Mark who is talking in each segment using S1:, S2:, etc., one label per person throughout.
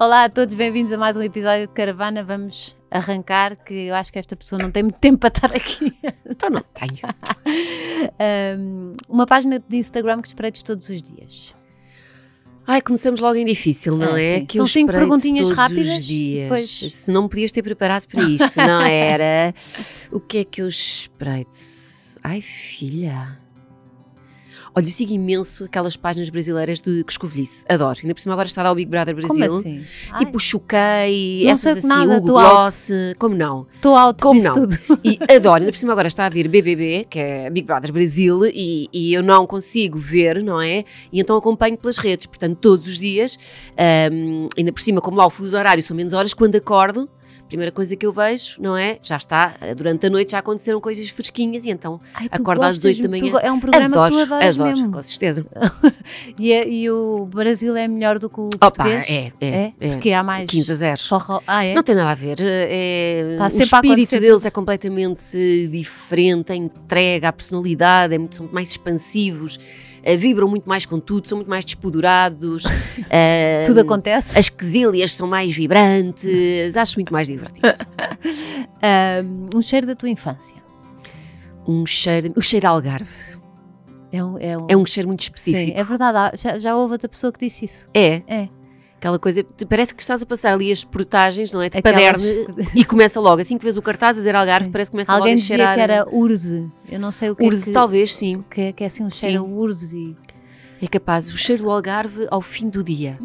S1: Olá a todos, bem-vindos a mais um episódio de Caravana. Vamos arrancar, que eu acho que esta pessoa não tem muito tempo para estar aqui. Então não tenho. um, uma página de Instagram que esperei todos os dias.
S2: Ai, começamos logo em difícil, não ah, é? Que São cinco perguntinhas todos rápidas. Os dias. Pois. Se não me podias ter preparado para isto, não era? o que é que eu espreite? Ai, filha. Olha, eu sigo imenso aquelas páginas brasileiras de Coscovilhice. Adoro. Ainda por cima agora está ao Big Brother Brasil. Como assim? Tipo Ai. Choquei, não essas assim, nada, Hugo Gloss. Out. Como não? Estou alto Como não? Tudo. E adoro. Ainda por cima agora está a vir BBB, que é Big Brother Brasil, e, e, eu não consigo ver, não é? E então acompanho pelas redes. Portanto, todos os dias, um, ainda por cima, como lá o fuso horário são menos horas, quando acordo, Primeira coisa que eu vejo, não é? Já está, eh, durante a noite já aconteceram coisas fresquinhas e então Ai, acordo às 8 da manhã. é um programa adoro, que tu adoras adoro, mesmo. com
S1: certeza.
S2: e, é, e, o Brasil é melhor do que o Opa, português? É, é, é, é. Porque há mais... 15 a 0. Forro... Ah, é? Não tem nada a ver. É, tá o espírito deles é completamente diferente, a entrega, a personalidade, é muito, são mais expansivos uh, vibram muito mais com tudo, são muito mais despodurados. Uh, tudo eh, acontece. As quesilhas são mais vibrantes, acho muito mais divertido. Eh, um cheiro da tua infância? Um cheiro. O cheiro Algarve. É um, é um, é um cheiro muito específico. Sim, é verdade, já, já houve outra pessoa que disse isso. É. É. Aquela coisa, parece que estás a passar ali as portagens, não é? De Aquelas... paderno e começa logo. Assim que vês o cartaz a dizer Algarve, sim. parece que começa Alguém logo a cheirar. Alguém dizia que era urze.
S1: Eu não sei o que é urze, é que, talvez,
S2: sim. Que, é que é assim um cheiro sim. urze. É capaz. O cheiro do Algarve ao fim do dia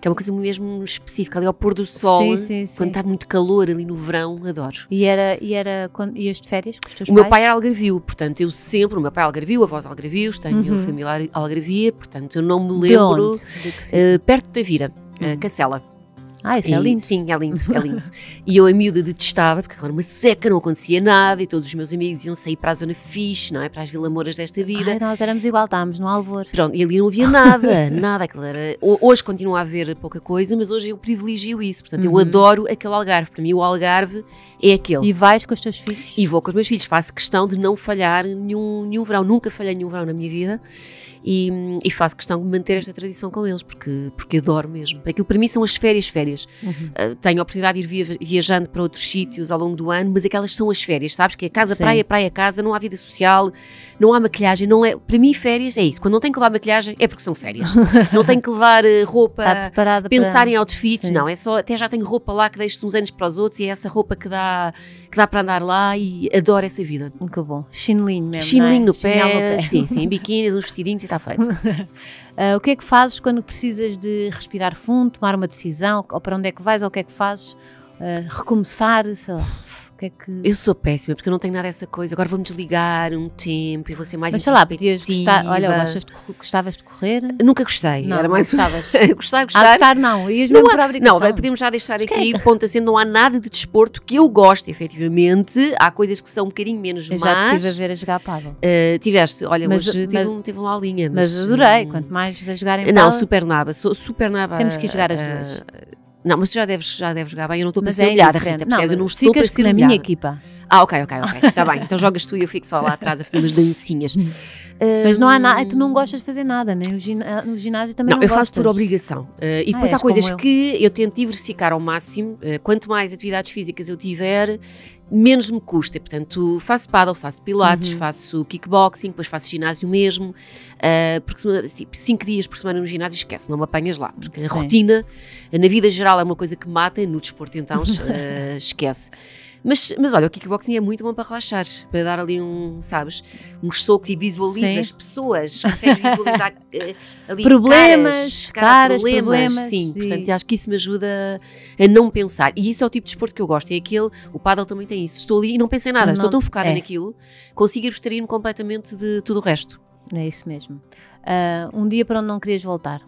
S2: que é uma coisa mesmo específica, ali ao pôr do sol, sim, sim, sim. quando está muito calor ali no verão, adoro. E
S1: era, e era quando, ias de férias com os teus O pais? meu pai
S2: era algarvio, portanto eu sempre, o meu pai é algarvio, voz é algarvios, tenho uhum. família algarvia, portanto eu não me lembro, de onde? De uh, perto da Vira. Ah, hum. uh, Ah, isso é e, é lindo. Sim, é lindo, é lindo. e eu a miúda detestava, porque era uma seca, não acontecia nada, e todos os meus amigos iam sair para a zona fixe, não é? Para as vilamoras desta vida. Ai, nós éramos igual, estávamos no alvor. Pronto, e ali não havia nada, nada. era... Hoje continua a haver pouca coisa, mas hoje eu privilegio isso. Portanto, uhum. eu adoro aquele Algarve. Para mim, o Algarve é aquele. E vais com os teus filhos? E vou com os meus filhos. Faço questão de não falhar nenhum, nenhum verão. Nunca falhei nenhum verão na minha vida e, e faço questão de manter esta tradição com eles, porque, porque adoro mesmo. Aquilo para mim são as férias, férias. Uhum. Uh, tenho a oportunidade de ir viajando para outros sítios ao longo do ano, mas aquelas são as férias, sabes? Que é casa, Sim. praia, praia, casa, não há vida social, não há maquilhagem, não é... Para mim, férias é isso. Quando não tenho que levar maquilhagem, é porque são férias. não tenho que levar eh, roupa, pensar para... em outfits, Sim. não. É só, até já tenho roupa lá que deixo uns anos para os outros e é essa roupa que dá, que dá para andar lá e adoro essa vida. Que bom. Chinelinho mesmo, Chinelinho é? no, pé, no pé, sim, sim, biquínis, uns vestidinhos
S1: e tal está feito. uh, o que é que fazes quando precisas de respirar fundo, tomar uma decisão, ou para onde é que vais, ou o que é que fazes? Uh, recomeçar, sei lá que é que... Eu sou péssima,
S2: porque eu não tenho nada dessa coisa. Agora vou-me desligar um tempo e vou ser mais Mas sei lá, podias gostar... Olha, gostavas de correr? Nunca gostei. Não, era mais... gostavas. gostar, gostar. Ah, gostar não. Ias não mesmo obrigação. Não, podemos já deixar Esqueca. aqui, ponto assim, não há nada de desporto que eu goste, efetivamente. Há coisas que são um bocadinho menos eu já estive a ver a jogar pádel. Uh, tiveste, olha, mas, hoje mas, tive, um, tive uma aulinha. Mas, mas adorei, hum. quanto mais a jogar em Não, super naba, sou super naba. Temos que ir jogar as duas. Uh, não, mas tu já deves, já deves jogar bem, eu não estou a mas ser é humilhada, Rita, percebes? Não, eu não estou a ser na minha equipa. Ah, ok, ok, ok. Está bem. Então jogas tu e eu fico só lá atrás a fazer umas dancinhas. Mas não há hum. nada, tu
S1: não gostas de fazer nada, né? Ah, no ginásio também não, não eu gostas. faço por obrigação.
S2: Uh, e ah, depois ah, há coisas eu. que eu tento diversificar ao máximo. Uh, quanto mais atividades físicas eu tiver, menos me custa. Portanto, faço paddle, faço pilates, uhum. faço kickboxing, depois faço ginásio mesmo. Uh, porque tipo, cinco dias por semana no ginásio, esquece, não me apanhas lá. Porque Sim. a rotina, na vida geral, é uma coisa que mata, e no desporto então, esquece. Mas, mas olha, o kickboxing é muito bom para relaxar, para dar ali um, sabes, uns socos e visualiza Sim. pessoas, consegues visualizar eh, ali problemas, caras, caras, caras problemas, problemas. Sim, portanto, acho que isso me ajuda a não pensar. E isso é o tipo de desporto que eu gosto, é aquele, o paddle também tem isso. Estou ali e não pensei nada, não, estou tão focada é. naquilo, consigo abstrair-me completamente de tudo o resto. É isso mesmo.
S1: Uh, um dia para onde não querias voltar?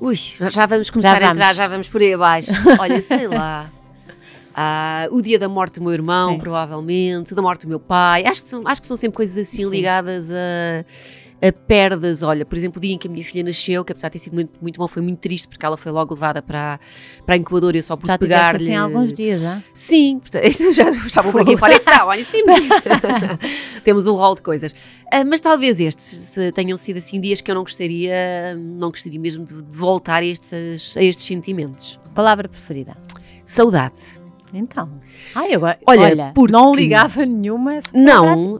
S1: Ui, já
S2: vamos começar já vamos. a entrar, já vamos por aí abaixo. Olha, sei lá uh, o dia da morte do meu irmão, Sim. provavelmente, da morte do meu pai. Acho que são, acho que são sempre coisas assim Sim. ligadas a a perdas, olha, por exemplo, o dia em que a minha filha nasceu, que apesar de ter sido muito, muito bom, foi muito triste porque ela foi logo levada para, para a incubadora e eu só pude já pegar assim alguns dias, ah? Sim, portanto, já estava por aqui fora, então, olha, temos, temos um rol de coisas. Uh, mas talvez estes tenham sido assim dias que eu não gostaria, não gostaria mesmo de, de voltar a estes, a estes sentimentos. Palavra preferida? Saudade. Então. Ai, agora, olha, olha porque... não ligava nenhuma. Não, uh,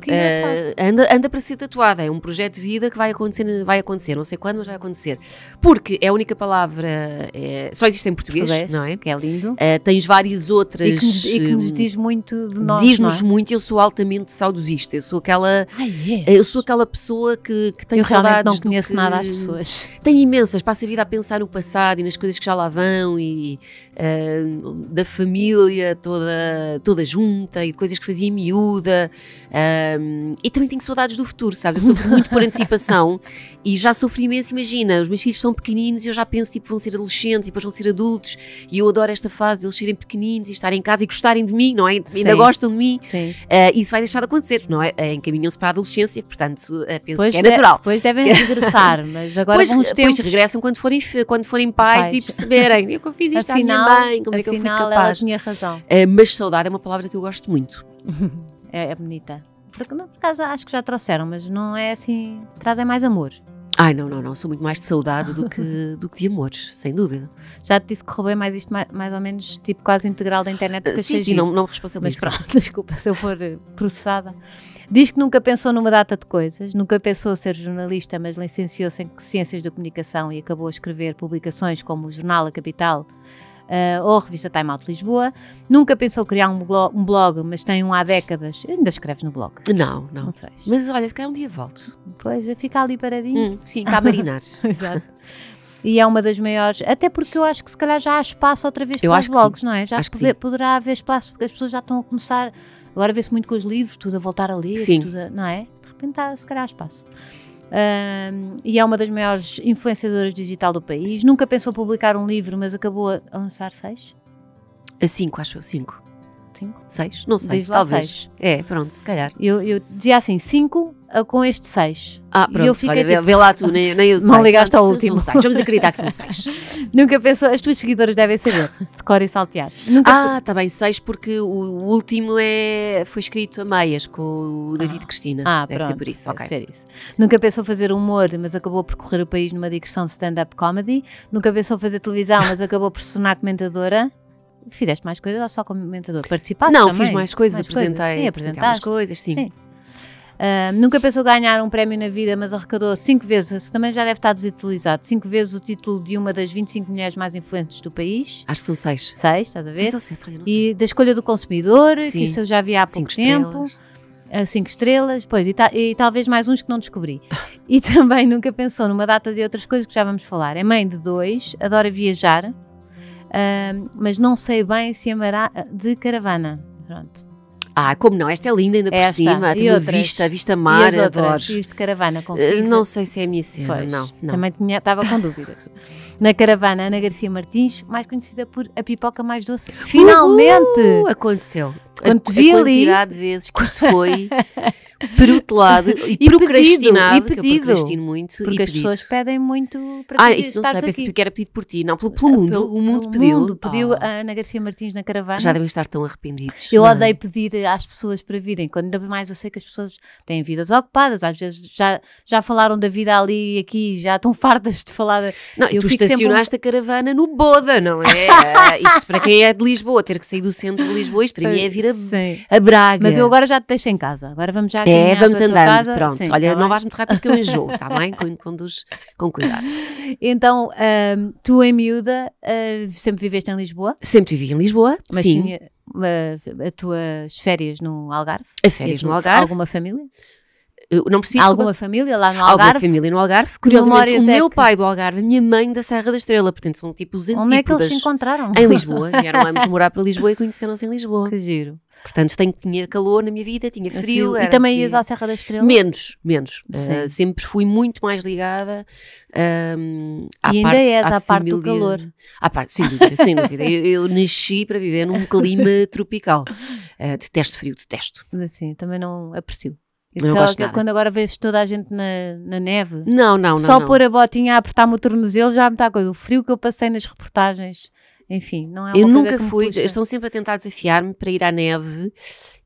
S2: anda, anda para ser tatuada. É um projeto de vida que vai acontecer, vai acontecer. Não sei quando, mas vai acontecer. Porque é a única palavra. É, só existe em português, português, não é? Que é lindo. Uh, tens várias outras. E que, nos, e que nos diz
S1: muito de nós. Diz-nos é?
S2: muito. Eu sou altamente saudosista. Eu sou aquela. Ai, yes. É. Eu sou aquela pessoa que, que tem eu saudades. não conheço que, nada às pessoas. Tem imensas. Passa a vida a pensar no passado e nas coisas que já lá vão e ah, da família toda, toda junta e de coisas que fazia miúda. Um, ah, e também tenho saudades do futuro, sabe? Eu sofro muito por antecipação e já sofri imenso. Imagina, os meus filhos são pequeninos e eu já penso tipo vão ser adolescentes e depois vão ser adultos e eu adoro esta fase de eles serem pequeninos e estarem em casa e gostarem de mim, não é? Sim. Ainda gostam de mim. Sim. Uh, isso vai deixar de acontecer, não é? Encaminham-se para a adolescência, portanto, uh, penso pois que é de, natural. Depois devem regressar, mas agora pois, pois regressam quando forem, quando forem pais, pais. e perceberem. Eu fiz isto Afinal, também, como é que eu fui capaz. Ela tinha razão. Uh, mas saudade é uma palavra que eu gosto muito. é, é, bonita. Porque, por acaso
S1: acho que já trouxeram, mas não é assim.
S2: Trazem mais amor. Ai, não, não, não. Sou muito mais de saudade do que, do que de amores, sem dúvida.
S1: Já te disse que roubei mais isto, mais, mais ou menos, tipo, quase integral da internet. Porque eh, sim, sim, não, não responsabilizo. Mas pronto, desculpa se eu for eh, processada. Diz que nunca pensou numa data de coisas, nunca pensou ser jornalista, mas licenciou-se em Ciências da Comunicação e acabou a escrever publicações como o Jornal A Capital, uh, ou a revista Time Out Lisboa. Nunca pensou criar um blog, um blog, mas tem um há décadas. Ainda escreves no blog. Não, não. não faz. mas
S2: olha, se calhar um dia volto. Pois,
S1: fica ali paradinho. Hum, sim, está a marinar. Exato. E é uma das maiores, até porque eu acho que se calhar já há espaço outra vez eu para os blogs, sim. não é? Já acho poder, poderá haver espaço, porque as pessoas já estão a começar. Agora vê-se muito com os livros, tudo a voltar a ler, sim. tudo a, não é? De repente, há, se calhar há espaço um, e é uma das maiores influenciadoras digital do país. Nunca pensou publicar um livro, mas acabou a lançar seis?
S2: A cinco, acho eu, cinco. 5, Seis? Não sei, Diz lá talvez. Seis. É, pronto, se
S1: calhar. Eu, eu dizia assim, cinco ah, com estes seis. Ah, pronto, e eu fiquei, olha, tipo, vê lá tu, nem, nem eu sei. Não ligaste ao último. seis. Vamos acreditar que são seis. Nunca pensou, as tuas
S2: seguidoras devem saber, de cor e saltear. Nunca ah, está bem, seis porque o último é, foi escrito a meias com o David ah. Cristina. Ah, deve pronto. ser por isso, ok. Isso. Nunca
S1: pensou fazer humor, mas acabou por correr o país numa digressão de stand-up comedy. Nunca pensou fazer televisão, mas acabou por sonar comentadora. Fizeste mais coisas ou só como comentador? Participaste Não, também? fiz mais coisas, mais apresentei, coisas. Sim, apresentei mais coisas, sim. sim. Uh, nunca pensou ganhar um prémio na vida, mas arrecadou cinco vezes, também já deve estar desutilizado, cinco vezes o título de uma das 25 mulheres mais influentes do país. Acho que são seis. Seis, estás a ver? Seis ou sete, olha, não sei. E da escolha do consumidor, sim. que isso eu já vi há pouco cinco tempo. Estrelas. Uh, cinco estrelas, pois, e, ta e talvez mais uns que não descobri. E também nunca pensou numa data de outras coisas que já vamos falar. É mãe de dois, adora viajar, uh, mas não sei bem se amará de caravana. Pronto.
S2: Ah, como não? Esta é linda ainda Esta, por cima. Tem uma vista, vista mar, e adoro. de caravana com eh, fixa. Não sei se é a minha cena, pois, não, não. Também
S1: tinha, estava com dúvidas. Na caravana, Ana Garcia Martins, mais conhecida por a pipoca mais doce. Finalmente! Uhul,
S2: uh, aconteceu. Quando a, te vi a ali... quantidade de vezes que isto foi... perutelado e, e procrastinado, pedido, e pedido, eu procrastino muito. Porque as pessoas pedem muito para ah, Ah, isso não sei, pensei que era pedido por ti, não, pelo, pelo ah, mundo. Pelo, o mundo pelo pediu. Mundo, pediu ah.
S1: a Ana Garcia Martins na caravana. Já devem estar
S2: tão arrependidos. Eu não. É? odeio
S1: pedir às pessoas para virem, quando ainda mais eu sei que as pessoas têm vidas ocupadas, às vezes já, já falaram da vida ali e aqui, já estão fartas de falar. Não, eu tu estacionaste
S2: sempre... a caravana no Boda, não é? Ah, isto para quem é de Lisboa, ter que sair do centro de Lisboa, isto para mim é vir a,
S1: a Braga. Mas eu agora já te deixo em casa, agora vamos já é, vamos andando, casa. pronto. Sim, Olha, tá
S2: não vais muito rápido porque eu enjoo, está bem? conduz com cuidado.
S1: Então, um, tu em miúda uh, sempre viveste em Lisboa?
S2: Sempre vivi em Lisboa, Mas sim. Tinha,
S1: ah, as tuas férias no Algarve? A férias no Algarve. Alguma família?
S2: Eu não percebi. Alguma desculpa. família lá no Algarve? Alguma família no Algarve. Curiosamente, o é meu que... pai do Algarve, a minha mãe da Serra da Estrela. Portanto, são tipo os antípodas. Onde é que eles se encontraram? Em Lisboa. Vieram ambos morar para Lisboa e conheceram-se em Lisboa. Que giro. Portanto, tenho, tinha calor na minha vida, tinha assim, frio. E também que... ias à Serra da Estrela? Menos, menos. Uh, sempre fui muito mais ligada à e parte. és à, à parte do calor. À parte, sem dúvida, sem dúvida. Eu, eu, nasci para viver num clima tropical. Uh, detesto
S1: frio, detesto. Sim, também não aprecio. Eu não é gosto nada. Quando agora vejo toda a gente na, na neve. Não, não, não. Só não. pôr a botinha a apertar-me o tornozelo já é me está a coisa. O frio que eu passei nas reportagens. Enfim, não é uma Eu nunca fui,
S2: estão sempre a tentar desafiar-me para ir à neve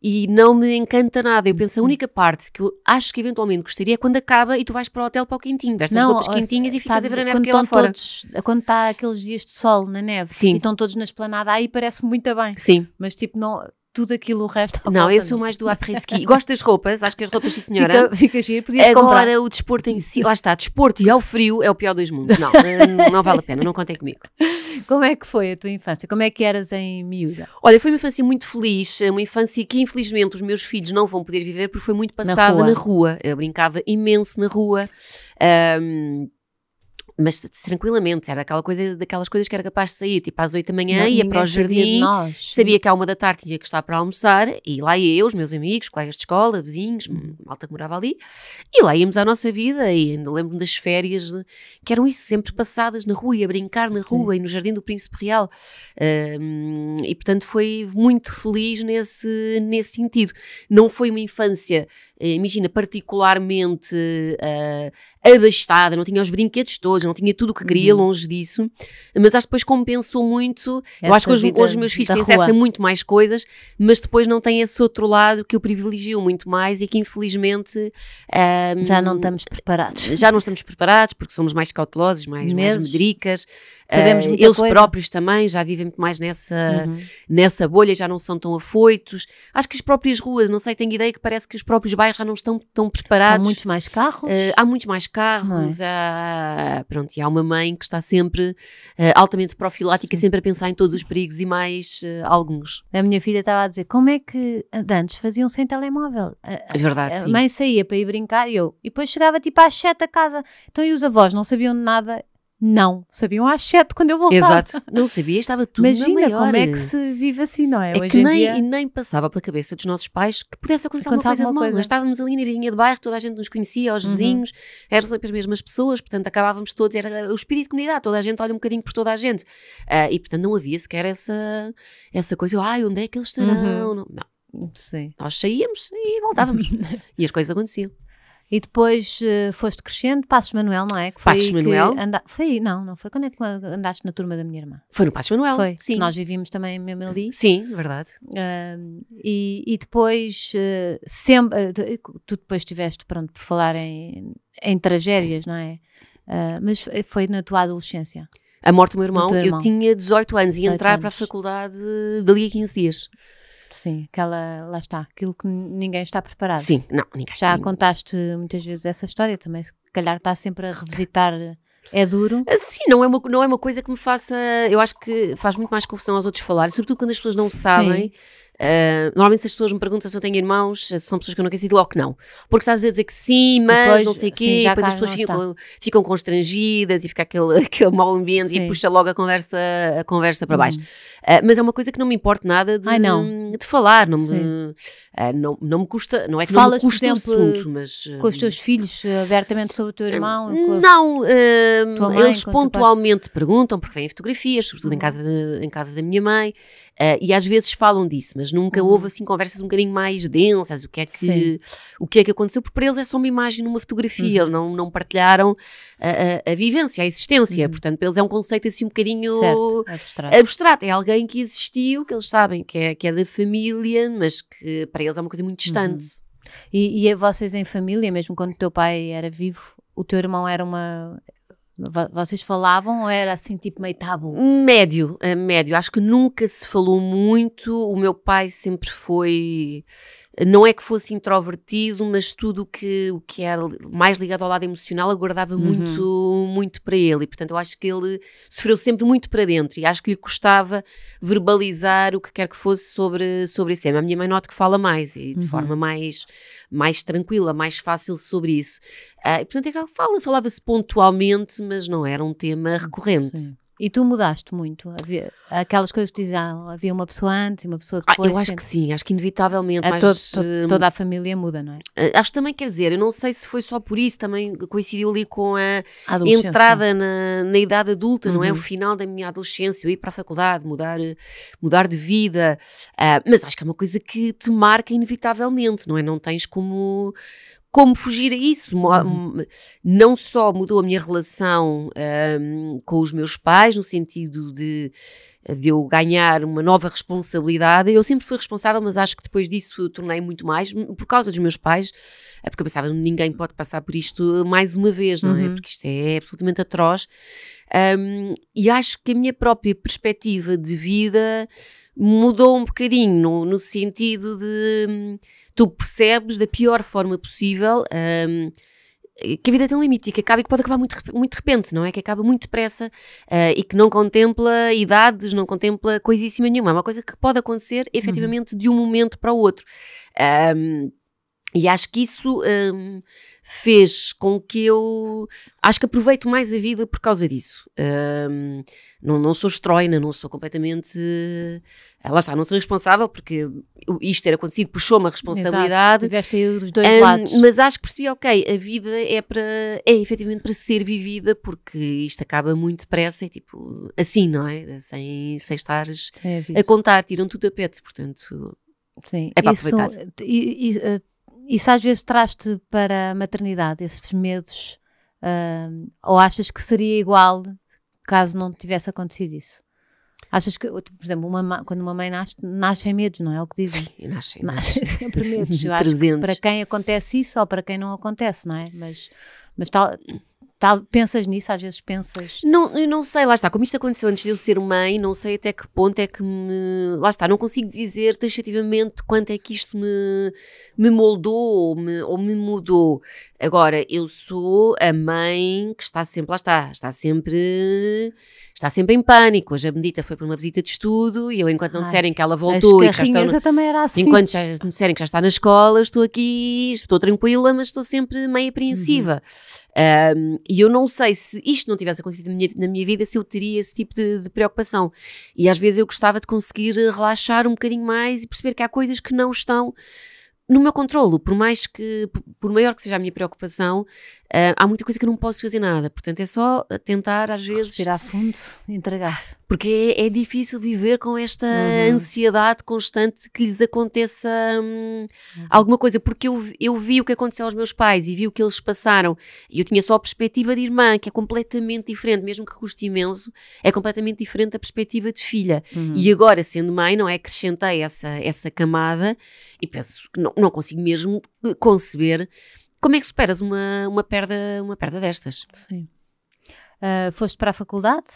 S2: e não me encanta nada. Eu penso, Sim. a única parte que eu acho que eventualmente gostaria é quando acaba e tu vais para o hotel para o quentinho, vestes as roupas quentinhas e sabes, ficas a ver a neve que lá fora. Todos,
S1: quando está aqueles dias de sol na neve Sim. e estão todos na esplanada, aí parece muito bem. Sim. Mas tipo, não, tudo aquilo o resto à
S2: Não, volta, eu sou mais do après Gosto das roupas, acho que as roupas, sim senhora. Fica, fica giro, podia Agora comprar. o desporto em si, lá está, desporto e ao frio é o pior dos mundos. Não, eh, não vale a pena, não contem comigo. Como é que foi a tua infância? Como é que eras em miúda? Olha, foi uma infância muito feliz, eh, uma infância que infelizmente os meus filhos não vão poder viver porque foi muito passada na rua. Na rua. Eu brincava imenso na rua. Um, mas tranquilamente, era aquela coisa daquelas coisas que era capaz de sair, tipo às 8 da manhã, não, ia para o jardim, sabia que à uma da tarde tinha que estar para almoçar, e lá ia eu, os meus amigos, colegas de escola, vizinhos, hum. malta que morava ali, e lá íamos à nossa vida, e ainda lembro-me das férias, de, que eram isso, sempre passadas na rua, e a brincar na rua, Sim. e no Jardim do Príncipe Real, um, e portanto foi muito feliz nesse, nesse sentido. Não foi uma infância eh, imagina, particularmente uh, abastada, não tinha os brinquedos todos, não tinha tudo o que queria, uhum. longe disso, mas acho que depois compensou muito. Essa eu acho que hoje, os meus filhos têm acesso a muito mais coisas, mas depois não têm esse outro lado que eu privilegio muito mais e que infelizmente. Um, ehm, já não estamos preparados. Já não estamos preparados porque somos mais cautelosos, mais, mais medricas. Sabemos eh, eles coisa. próprios também já vivem muito mais nessa, uhum. nessa bolha, já não são tão afoitos. Acho que as próprias ruas, não sei, tenho ideia que parece que os próprios bairros já não estão tão preparados. Eh, há muitos mais carros. Uh, há muitos mais carros. É? Há, pronto, e há uma mãe que está sempre uh, altamente profilática, Sim. sempre a pensar em todos os perigos e mais uh, alguns. A minha filha estava a dizer, como é que
S1: antes faziam sem telemóvel? É verdade, a, sim. mãe saía para ir brincar e eu. E depois chegava tipo às sete a casa. Então e os avós não sabiam nada não, sabiam às 7 quando eu voltava. Exato,
S2: não sabia, estava tudo Imagina na maior. como é que se vive assim, não é? é Hoje que nem, dia... E nem passava pela cabeça dos nossos pais que pudesse acontecer alguma coisa alguma de mal. Nós estávamos ali na vizinha de bairro, toda a gente nos conhecia, os uhum. vizinhos, eram sempre as mesmas pessoas, portanto acabávamos todos, era o espírito de comunidade, toda a gente olha um bocadinho por toda a gente. Uh, e portanto não havia sequer essa, essa coisa, ai, ah, onde é que eles uhum. estarão? Uhum. Não, não. Sim. Nós saíamos e voltávamos. e as coisas aconteciam. E depois uh, foste
S1: crescendo, Passos Manuel, não é? Que Passos Manuel? Anda... Foi, não, não foi. Quando é que andaste na turma da minha irmã? Foi no Passos Manuel. Foi, sim. Nós vivíamos também mesmo ali. Sim, é verdade. Uh, e, e, depois, uh, sempre, eh, tu depois estiveste, pronto, por falar em, em tragédias, não é? Ah, mas foi na tua adolescência?
S2: A morte do meu irmão, do irmão. eu tinha 18 anos e entrar anos. para a faculdade dali a 15 dias. Sim, aquela, lá
S1: está, aquilo que ninguém está preparado. Sim, não, ninguém Já contaste muitas vezes essa história também, se
S2: calhar está sempre a revisitar. Eh, é duro? Ah, sim, não é, uma, não é uma coisa que me faça. Eu acho que faz muito mais confusão aos outros falarem, sobretudo quando as pessoas não Sim. sabem Uh, normalmente se as pessoas me perguntam se eu tenho irmãos, são pessoas que eu não e logo que não. Porque estás a dizer que sim, mas depois, não sei o quê, sim, e depois as tá, pessoas ficam, ficam, constrangidas e fica aquele, aquele mau ambiente sim. e puxa logo a conversa, a conversa para hum. baixo. Hum. Uh, mas é uma coisa que não me importa nada de, Ai, não. de falar, não me, uh, não, não me custa, não é que Falas, não me custa o assunto, mas... Com os
S1: teus hum. filhos, abertamente sobre o teu irmão?
S2: Não, hum, mãe, eles pontualmente perguntam, porque vêm fotografias, sobretudo hum. em, casa de, em casa da minha mãe, Uh, e às vezes falam disso, mas nunca uhum. houve assim conversas um bocadinho mais densas, o que é que, o que, é que aconteceu, porque para eles é só uma imagem numa fotografia, uhum. eles não, não partilharam a, a, a vivência, a existência, uhum. portanto para eles é um conceito assim um bocadinho é abstrato. abstrato. é alguém que existiu, que eles sabem que é, que é da família, mas que para eles é uma coisa muito distante. Uhum. E, e vocês em família, mesmo quando o teu pai era vivo, o teu irmão era uma vocês falavam ou era assim tipo meio tabu? Médio, eh, médio. Acho que nunca se falou muito. O meu pai sempre foi, não é que fosse introvertido, mas tudo que, o que era é mais ligado ao lado emocional aguardava uhum. muito, muito para ele. E portanto eu acho que ele sofreu sempre muito para dentro e acho que lhe custava verbalizar o que quer que fosse sobre, sobre esse tema. É a minha mãe nota que fala mais e de uhum. forma mais mais tranquila, mais fácil sobre isso. Uh, e, portanto, é claro, fala, falava-se pontualmente, mas não era um tema recorrente. Sim. E tu mudaste muito?
S1: Havia, aquelas coisas que diziam, ah, havia uma pessoa antes e uma pessoa depois? Ah, eu acho que sim, acho que inevitavelmente. A mas, todo, eh, toda a família muda, não é?
S2: Eh, acho que também, quer dizer, eu não sei se foi só por isso, também coincidiu ali com a, a entrada na, na, idade adulta, uhum. não é? O uhum. final da minha adolescência, eu ir para a faculdade, mudar, eh, mudar de vida. Uh, mas acho que é uma coisa que te marca inevitavelmente, não é? Não tens como como fugir a isso? Uhum. Não só mudou a minha relação um, com os meus pais, no sentido de, de, eu ganhar uma nova responsabilidade. Eu sempre fui responsável, mas acho que depois disso tornei muito mais, por causa dos meus pais, é porque eu pensava ninguém pode passar por isto mais uma vez, não é? uhum. é? Porque isto é absolutamente atroz. Um, e acho que a minha própria perspectiva de vida mudou um bocadinho, no, no sentido de tu percebes da pior forma possível um, que a vida tem um limite e que acaba e que pode acabar muito, muito de repente, não é? Que acaba muito depressa uh, e que não contempla idades, não contempla coisíssima nenhuma. É uma coisa que pode acontecer uhum. efetivamente uhum. de um momento para o outro. Um, e acho que isso um, fez com que eu. Acho que aproveito mais a vida por causa disso. Um, não, não sou estroina, não sou completamente. Eh, lá está, não sou responsável, porque isto ter acontecido puxou-me a responsabilidade. Exato, tiveste aí dos dois um, lados. Mas acho que percebi, ok, a vida é para. É efetivamente para ser vivida, porque isto acaba muito depressa e tipo. Assim, não é? Sem, sem estares é, é a contar, tiram-te o tapete, portanto. Sim, é para isso, aproveitar. É,
S1: e, e, eh, isso às vezes traz-te para a maternidade, esses medos? Uh, ou achas que seria igual caso não tivesse acontecido isso? Achas que, por exemplo, uma, quando uma mãe nasce, nascem medos, não é o que dizem? Sim, nascem, nascem sempre medos. Eu acho que para quem acontece isso ou para quem não acontece, não é? Mas, mas tal, pensas nisso? Às vezes pensas?
S2: Não, eu não sei, lá está. Como isto aconteceu antes de eu ser mãe, não sei até que ponto é que me. Lá está, não consigo dizer taxativamente quanto é que isto me, me moldou ou me, ou me mudou. Agora, eu sou a mãe que está sempre, lá está, está sempre está sempre em pânico. Hoje a Benedita foi para uma visita de estudo e eu, enquanto não disserem que ela voltou e que já estou. No... também era assim. Enquanto já me disserem que já está na escola, estou aqui, estou tranquila, mas estou sempre meio apreensiva. Uhum. Um, e eu não sei se isto não tivesse acontecido na minha, na minha vida, se eu teria esse tipo de, de, preocupação. E às vezes eu gostava de conseguir relaxar um bocadinho mais e perceber que há coisas que não estão no meu controlo, por mais que, por maior que seja a minha preocupação, ah, há muita coisa que eu não posso fazer nada, portanto é só tentar às vezes. tirar fundo e entregar. Porque é, é, difícil viver com esta uhum. ansiedade constante que lhes aconteça hum, uhum. alguma coisa, porque eu, eu vi o que aconteceu aos meus pais e vi o que eles passaram, e eu tinha só a perspectiva de irmã, que é completamente diferente, mesmo que custe imenso, é completamente diferente da perspectiva de filha. Uhum. E agora, sendo mãe, não é? Acrescentei essa, essa camada e penso que não, não consigo mesmo eh, conceber como é que superas uma, uma, perda, uma perda destas? Sim. Uh, foste para a faculdade?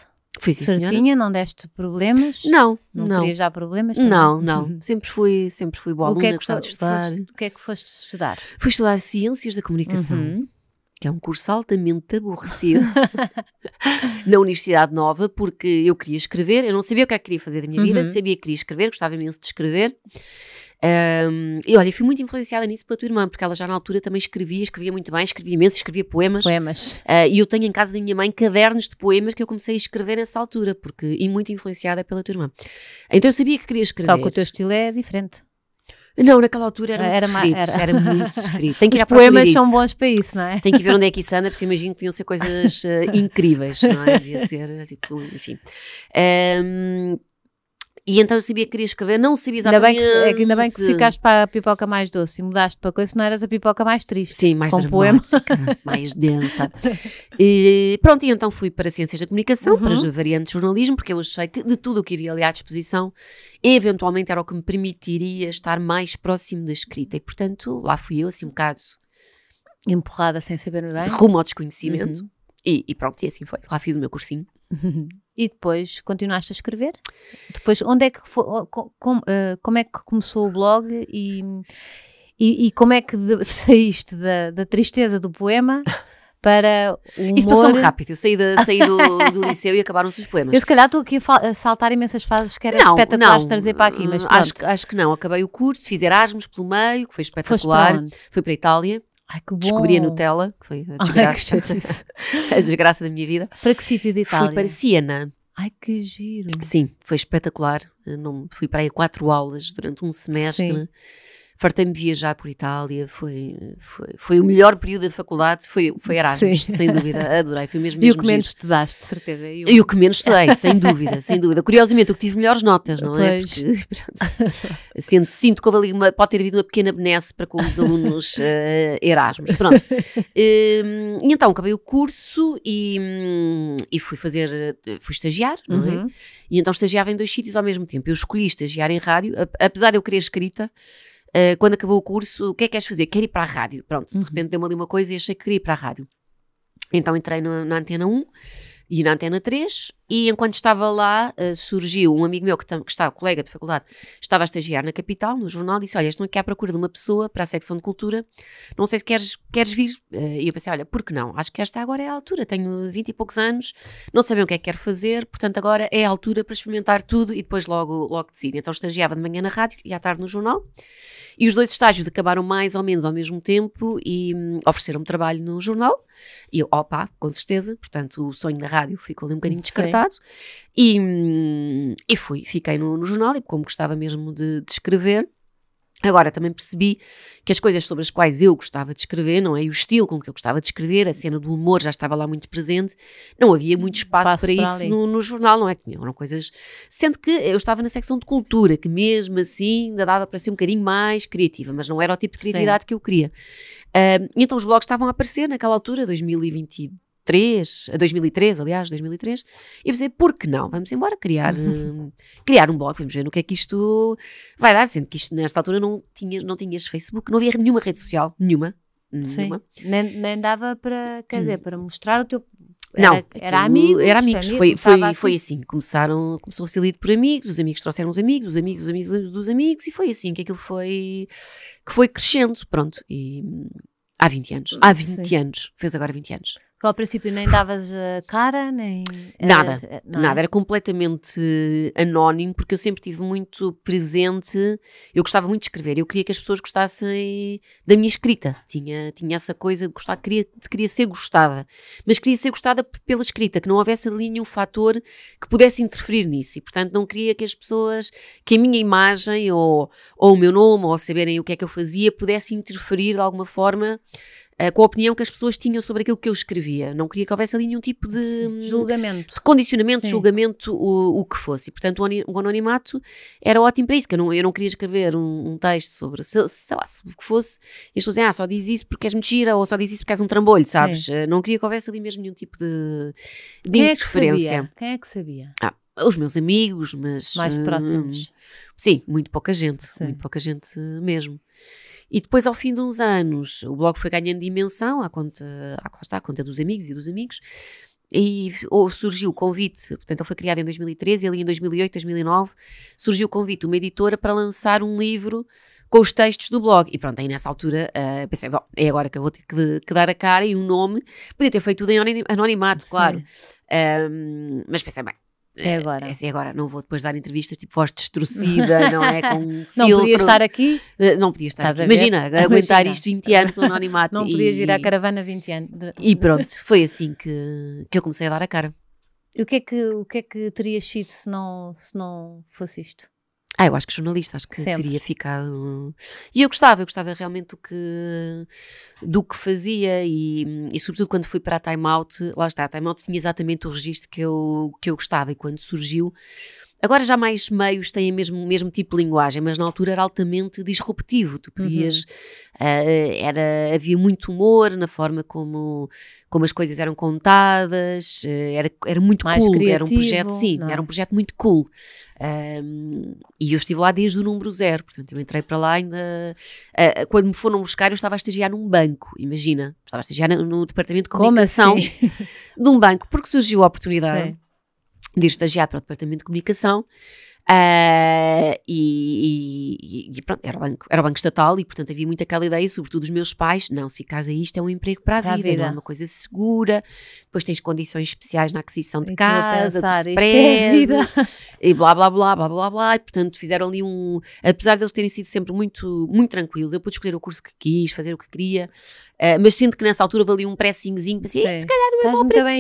S1: Fui, sim, Certinha, senhora.
S2: não deste problemas? Não, não. Não já problemas? Também? Não, não. Uhum. Sempre fui, sempre fui boa o aluna, que é que gostava de estudar. Foste, o que é que foste estudar? Fui estudar Ciências da Comunicação. Uhum que é um curso altamente aborrecido, na Universidade Nova, porque eu queria escrever, eu não sabia o que é que queria fazer da minha vida, uhum. sabia que queria escrever, gostava imenso de escrever, um, e olha, fui muito influenciada nisso pela tua irmã, porque ela já na altura também escrevia, escrevia muito bem, escrevia imenso, escrevia poemas. Poemas. Uh, e eu tenho em casa da minha mãe cadernos de poemas que eu comecei a escrever nessa altura, porque e muito influenciada pela tua irmã. Então eu sabia que queria escrever. Só que o teu estilo é diferente. Não, naquela altura era, era muito sofrido. Era, era muito sofrido. Tem que Os ir poemas são bons para isso, não é? Tem que ver onde é que isso anda, porque imagino que tinham ser coisas uh, incríveis, não é? Devia ser, tipo, enfim. Um, e então eu sabia que queria escrever, não sabia exatamente. Ainda bem é que, ainda bem que ficaste para a pipoca
S1: mais doce e mudaste para coisa, não eras a pipoca mais triste. Sim, mais dramática,
S2: mais densa. E, pronto, e então fui para Ciências da Comunicação, uhum. para as variantes de jornalismo, porque eu achei que de tudo o que havia ali à disposição, eventualmente era o que me permitiria estar mais próximo da escrita. E portanto, lá fui eu, assim um bocado. Empurrada sem saber nada Rumo ao desconhecimento. Uhum. E, e pronto, e assim foi. Lá fiz o meu cursinho. E depois continuaste a
S1: escrever? Depois, onde é que foi, como, eh, como é que começou o blog e, e, e como é que saíste da, da, tristeza do poema para
S2: o humor? Isso passou rápido, eu saí, de, saí do, do, liceu e acabaram-se os poemas. Eu se
S1: calhar estou aqui a, saltar imensas fases que era não, espetacular não, trazer para aqui, mas acho,
S2: acho que não, acabei o curso, fiz Erasmus pelo meio, que foi espetacular, fui para a Itália. Ai, que bom. Descobri a Nutella, que foi a desgraça, Ai, a desgraça da minha vida. Para que sítio de Itália? Fui para Siena. Ai, que giro. Sim, foi espetacular. Não, fui para aí quatro aulas durante um semestre. Sim fartei-me de viajar por Itália, foi, foi, foi, o melhor período da faculdade, foi, foi Erasmus, sem dúvida, adorei, foi mesmo, mesmo E o que giro. menos estudaste, de certeza. E o que menos estudei, sem dúvida, sem dúvida. Curiosamente, o que tive melhores notas, não é? pois. é? Porque,
S1: pronto,
S2: sinto, sinto que houve ali uma, pode ter havido uma pequena benesse para com os alunos uh, Erasmus, pronto. Um, ehm, e então, acabei o curso e, hum, e fui fazer, fui estagiar, não é? Uhum. E então estagiava em dois sítios ao mesmo tempo. Eu escolhi estagiar em rádio, apesar de eu querer escrita, eh, quando acabou o curso, o que é que queres fazer? Quero ir para a rádio. Pronto, uhum. de repente deu-me ali uma coisa e achei que queria ir para a rádio. Então entrei no, na Antena 1 e na Antena 3, e enquanto estava lá, uh, surgiu um amigo meu que, que está, colega de faculdade, estava a estagiar na capital, no jornal, disse: Olha, estou aqui à procura de uma pessoa para a secção de cultura, não sei se queres, queres vir. Uh, e eu pensei: Olha, por que não? Acho que esta agora é a altura, tenho 20 e poucos anos, não sabem o que é que quero fazer, portanto agora é a altura para experimentar tudo e depois logo, logo decido. Então estagiava de manhã na rádio e à tarde no jornal, e os dois estágios acabaram mais ou menos ao mesmo tempo e hum, ofereceram-me trabalho no jornal, e eu, opa, com certeza, portanto o sonho da rádio rádio ficou ali um bocadinho descartado. E, hum, e fui, fiquei no, no jornal, e como gostava mesmo de, de escrever, Agora, também percebi que as coisas sobre as quais eu gostava de escrever, não é? E o estilo com que eu gostava de escrever, a cena do humor já estava lá muito presente, não havia hum, muito espaço para, para isso no, no, jornal, não é? Que eram coisas. Sendo que eu estava na secção de cultura, que mesmo assim ainda dava para ser um bocadinho mais criativa, mas não era o tipo de criatividade Sim. que eu queria. Uh, então os blogs estavam a aparecer naquela altura, 2022. 2003, 2003, aliás, 2003, e dizer, por que não? Vamos embora criar, hum, criar um blog, vamos ver no que é que isto vai dar, sendo que isto nesta altura não tinhas, não tinhas Facebook, não havia nenhuma rede social, nenhuma, nenhuma. Sim, nem, nem dava para, quer dizer, para mostrar o teu
S1: não, era, amigos, era amigos. Foi, foi, assim. foi assim.
S2: Começaram, começou a ser lido por amigos, os amigos trouxeram os amigos, os amigos, os amigos, os amigos dos amigos, e foi assim que aquilo foi que foi crescendo, pronto. E hum, há 20 anos. Há 20 Sim. anos, fez agora 20 anos
S1: ao princípio nem davas a eh, cara, nem. Eh, nada, era, eh, é? nada, era
S2: completamente anónimo, porque eu sempre tive muito presente. Eu gostava muito de escrever, eu queria que as pessoas gostassem da minha escrita. Tinha, tinha essa coisa de gostar, queria, queria ser gostada, mas queria ser gostada pela escrita, que não houvesse ali nenhum fator que pudesse interferir nisso. E, portanto, não queria que as pessoas, que a minha imagem ou, ou o meu nome, ou saberem o que é que eu fazia, pudesse interferir de alguma forma eh, com a opinião que as pessoas tinham sobre aquilo que eu escrevia. Não queria que houvesse ali nenhum tipo de Sim, hum, julgamento, de condicionamento, Sim. julgamento, o, o que fosse. E, portanto, o, anonimato era ótimo para isso. Que eu, não, eu não queria escrever um, um texto sobre, sei, sei lá, sobre o que fosse. E as pessoas dizem, ah, só diz isso porque és mentira ou só diz isso porque és um trambolho, sabes? Eh, não queria que houvesse ali mesmo nenhum tipo de, de Quem interferência. É que Quem é que sabia? Ah, os meus amigos, mas. Mais hum, próximos. Hum, sim, muito pouca gente. Sim. Muito pouca gente mesmo. E depois, ao fim de uns anos, o blog foi ganhando dimensão à conta, à, está, à conta dos amigos e dos amigos. E surgiu o convite, portanto, ele foi criado em 2013 e ali em 2008, 2009, surgiu o convite de uma editora para lançar um livro com os textos do blog. E pronto, aí nessa altura uh, pensei, bom, é agora que eu vou ter que, que dar a cara e o um nome. Podia ter feito tudo em anonimato, claro. Um, mas pensei, bem, é eh, agora. É assim, agora não vou depois dar entrevistas tipo voz destruída, não é? Com um eh, não podia estar aqui? Não podia estar aqui. Imagina, Imagina, aguentar isto 20 anos, um anonimato. Não e, podias vir à caravana 20 anos. E pronto, foi assim que, que eu comecei a dar a cara.
S1: E o que é que, o que, é que terias sido se não,
S2: se não fosse isto? Ah, eu acho que jornalista, acho que Sempre. teria ficado. E eu gostava, eu gostava realmente do que, do que fazia e, e, sobretudo quando fui para a Time Out, lá está, a Time Out tinha exatamente o registro que eu, que eu gostava e quando surgiu Agora já mais meios têm o mesmo, mesmo tipo de linguagem, mas na altura era altamente disruptivo. Tu podias, uhum. uh, era, havia muito humor na forma como, como as coisas eram contadas, uh, era, era muito mais cool, criativo, era um projeto, sim, não. É? era um projeto muito cool. Um, e eu estive lá desde o número zero, portanto eu entrei para lá ainda. Uh, quando me foram buscar, eu estava a estagiar num banco, imagina, estava a estagiar no, no departamento de comunicação assim? de um banco, porque surgiu a oportunidade. Sim de estagiar para o departamento de comunicação. Uh, e, e, e, pronto, era o, banco, era o banco estatal e portanto havia muito aquela ideia, sobretudo os meus pais, não, se ficares aí isto é um emprego para a, vida, não é uma coisa segura, depois tens condições especiais na aquisição de eu casa, pensar, de spread, é e blá blá blá blá blá blá, e portanto fizeram ali um, apesar deles terem sido sempre muito, muito tranquilos, eu pude escolher o curso que quis, fazer o que queria, ah, mas sinto que nessa altura valia um pressinhozinho, assim, se calhar é
S1: não é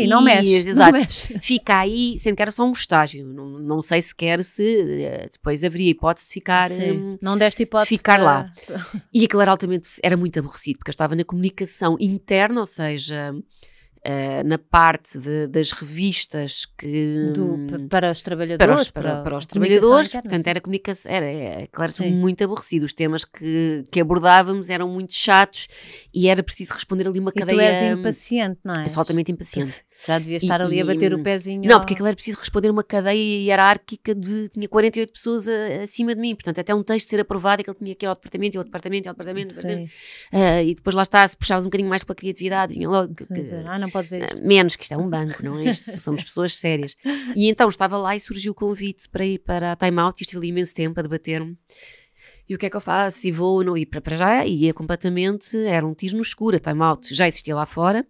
S1: bom Não mexe, Exato. Não
S2: mexe. Fica aí, sendo que era só um estágio, não, não sei sequer se ah, depois haveria hipótese de ficar. Um, não deste hipótese. De ficar para... lá. e aquilo era altamente, era muito aborrecido, porque eu estava na comunicação interna, ou seja uh, na parte de, das revistas que Do, hum, para os trabalhadores, para os, para, para os trabalhadores, portanto era comunicação, era, é, é claro, Sim. muito aborrecido. Os temas que, que abordávamos eram muito chatos e era preciso responder ali uma e Tu és hum,
S1: impaciente, não é? Sou
S2: impaciente. Já devia estar e, ali a bater e, o pezinho. Não, ao... porque aquilo era preciso responder uma cadeia hierárquica de. tinha 48 pessoas a, eh, acima de mim, portanto, até um texto ser aprovado, aquilo tinha que ir ao departamento, e ao departamento, e ao departamento, ao departamento. Uh, e depois lá está, se puxavas um bocadinho mais pela criatividade, vinha logo. Que, que, ah, não pode dizer Uh, menos, que isto é um banco, não é? Isto, somos pessoas sérias. E então estava lá e surgiu o convite para ir para a Time Out, e estive ali imenso tempo a debater-me e o que é que eu faço? E vou, não, e para, para já ia completamente, era um tiro no escuro, a time out já existia lá fora,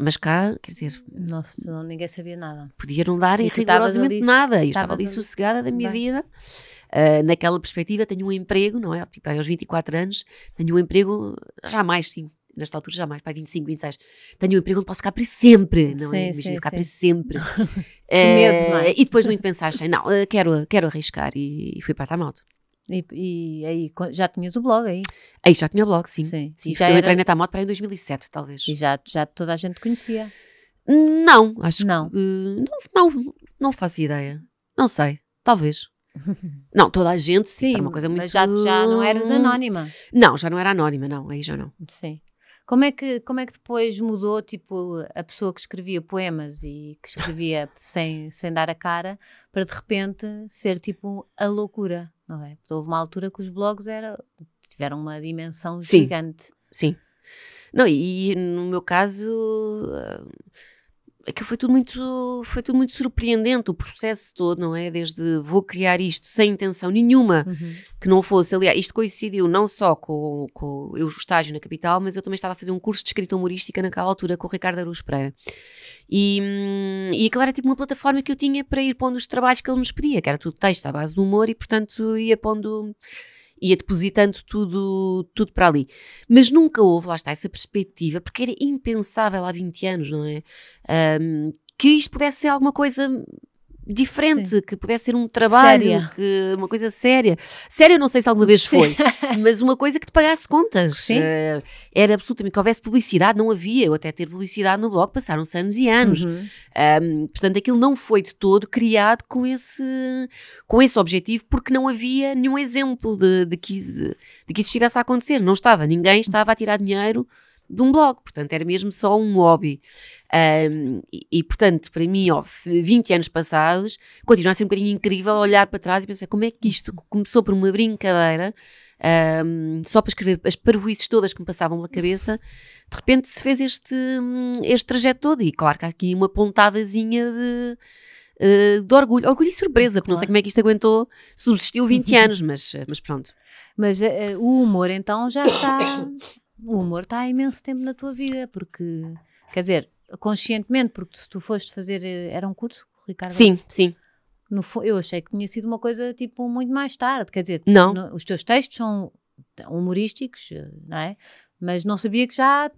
S2: mas cá, quer dizer. Nossa,
S1: não, ninguém sabia nada. Podia não dar e rigorosamente nada. Eu estava ali
S2: sossegada da minha bem. vida. Uh, naquela perspectiva, tenho um emprego, não é? Tipo, aos 24 anos, tenho um emprego, jamais, sim, nesta altura jamais, para 25, 26. Tenho um emprego onde posso ficar para sempre, não é? sim, é? Imagina ficar sim. para sempre. Ah, que medo, não é? E depois muito pensar, não, ah, quero, quero arriscar e, e fui para Tamalto. E, e, aí,
S1: já tinhas o blog
S2: aí? É aí já tinha o blog, sim. sim. sim já eu era... entrei na Tamote para em 2007, talvez. E já, já toda a gente conhecia? Não, acho não. que... Uh, não, não, não faço ideia. Não sei, talvez. Não, toda a gente, sim, sim uma coisa muito... Mas já, já não eras anónima. Não, já não era anónima, não, aí já não. Sim.
S1: Como é que, como é que depois mudou, tipo, a pessoa que escrevia poemas e que escrevia sem, sem dar a cara, para de repente ser, tipo, a loucura, não é? Porque houve uma altura que os blogs era,
S2: tiveram uma dimensão sim, gigante. Sim, sim. Não, e, e no meu caso... Uh que foi tudo muito foi tudo muito surpreendente o processo todo não é desde vou criar isto sem intenção nenhuma uhum. que não fosse aliás isto coincidiu não só com, com eu estágio na capital mas eu também estava a fazer um curso de escrita humorística naquela altura com o Ricardo Aruz Pereira e, hum, e aquilo era tipo uma plataforma que eu tinha para ir pondo os trabalhos que ele nos pedia que era tudo texto à base de humor e portanto ia pondo ia depositando tudo, tudo para ali. Mas nunca houve, lá está, essa perspectiva, porque era impensável há 20 anos, não é? Um, que isto pudesse ser alguma coisa diferente, Sim. que pudesse ser um trabalho, que, uma coisa séria. Séria, não sei se alguma vez Sim. foi, mas uma coisa que te pagasse contas. Sim. Uh, era absolutamente que houvesse publicidade, não havia. Eu até ter publicidade no blog passaram-se anos e anos. Uhum. Um, portanto, aquilo não foi de todo criado com esse, com esse objetivo, porque não havia nenhum exemplo de, de, que, de, de que isso estivesse a acontecer. Não estava, ninguém estava a tirar dinheiro de um blog, portanto era mesmo só um hobby. Um, e, e, portanto, para mim, ó, 20 anos passados, continua a ser um bocadinho incrível olhar para trás e pensar como é que isto começou por uma brincadeira, um, só para escrever as parvoices todas que me passavam pela cabeça, de repente se fez este, este trajeto todo. E claro que há aqui uma pontadazinha de. Eh, de orgulho, orgulho e surpresa, porque claro. não sei como é que isto aguentou, subsistiu 20 anos, mas, mas pronto. Mas
S1: uh, o humor então já está o humor está há imenso tempo
S2: na tua vida, porque,
S1: quer dizer, conscientemente, porque se tu foste fazer, eh, era um curso, Ricardo? Sim, sim. No, eu achei que tinha sido uma coisa, tipo, muito mais tarde, quer dizer, não. No, os teus textos são humorísticos, eh, não é? Mas não sabia que já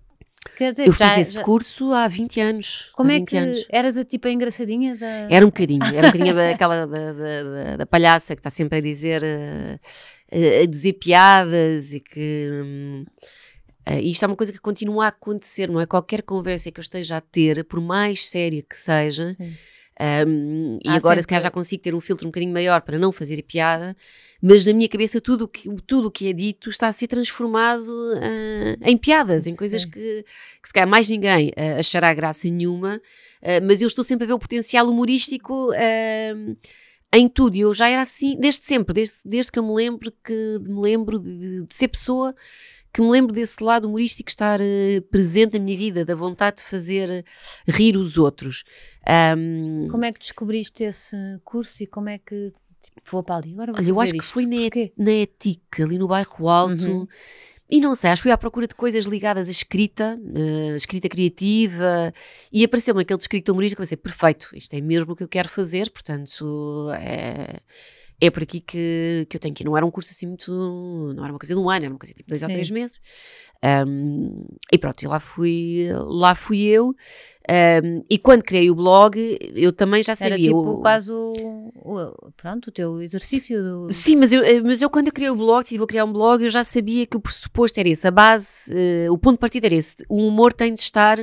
S1: Quer dizer, eu já, fiz esse já...
S2: curso há 20 anos. Como 20 é que anos.
S1: eras a tipo a engraçadinha da. Era um bocadinho, era um bocadinho
S2: daquela da, da, da, palhaça que está sempre a dizer, eh, a, a dizer piadas e que. Hum, Uh, e isto é uma coisa que continua a acontecer, não é? Qualquer conversa que eu esteja a ter, por mais séria que seja, um, ehm, e ah, agora sempre. se calhar já consigo ter um filtro um bocadinho maior para não fazer piada, mas na minha cabeça tudo que, o tudo que é dito está a ser transformado uh, em piadas, em coisas que, que, se calhar mais ninguém uh, achará graça nenhuma, uh, mas eu estou sempre a ver o potencial humorístico ehm, em tudo. Eu já era assim desde sempre, desde, desde que eu me lembro que me lembro de, de ser pessoa que me lembro desse lado humorístico estar uh, presente na minha vida, da vontade de fazer eh, rir os outros. Um, como é que descobriste esse
S1: curso e como é que tipo, vou para ali? Agora Olha, eu acho isto. que foi
S2: na, na ETIC, ali no bairro Alto. Uhum. E não sei, acho que fui à procura de coisas ligadas à escrita, uh, escrita criativa, e apareceu-me aquele escrito humorista que eu pensei, perfeito, isto é mesmo o que eu quero fazer, portanto, é é por aqui que, que eu tenho que ir. Não era um curso assim muito. Não era uma coisa de um ano, era uma coisa de dois Sim. ou três meses. Um, e pronto, e lá fui, lá fui eu. Um, e quando criei o blog, eu também já sabia. Era tipo o,
S1: quase o, o, pronto, o teu exercício. Do...
S2: Sim, mas eu, eh, mas eu quando eu criei o blog, se vou criar um blog, eu já sabia que o pressuposto era esse, a base, uh, o ponto de partida era esse. O humor tem de estar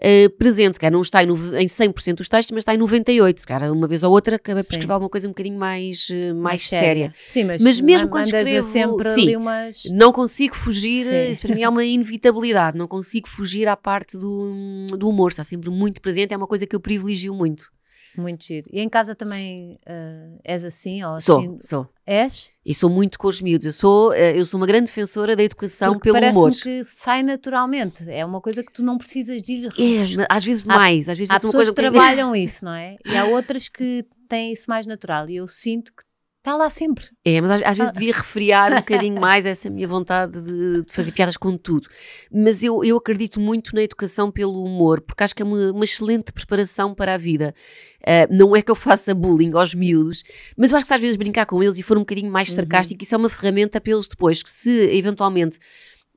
S2: uh, presente. Se calhar não está em, em 100% dos textos, mas está em 98%. Se calhar uma vez ou outra acabei por escrever alguma coisa um bocadinho mais, uh, mais, mais séria. séria. Sim, mas, mas mesmo quando escrevo, sempre sim, umas... não consigo fugir, eh, sim. isso para mim é uma inevitabilidade, não consigo fugir à parte do, hum, do humor, está sempre muito presente, é uma coisa que eu privilegio muito. Muito giro. E em casa também
S1: uh, és assim? Ou sou, assim? sou. És?
S2: E sou muito com os miúdos. Eu sou, eh, eu sou uma grande defensora da educação Porque pelo parece humor. parece
S1: que sai naturalmente. É uma coisa que tu não precisas de ir... É, às vezes há, mais. Às vezes há é pessoas que trabalham isso,
S2: não é? E há
S1: outras que têm isso
S2: mais natural. E eu sinto que Está lá sempre. É, mas às, às vezes ah. devia refriar um bocadinho mais essa minha vontade de, de, fazer piadas com tudo. Mas eu, eu acredito muito na educação pelo humor, porque acho que é uma, uma excelente preparação para a vida. Uh, não é que eu faça bullying aos miúdos, mas eu acho que às vezes brincar com eles e for um bocadinho mais uhum. sarcástico, uhum. isso é uma ferramenta para eles depois, que se eventualmente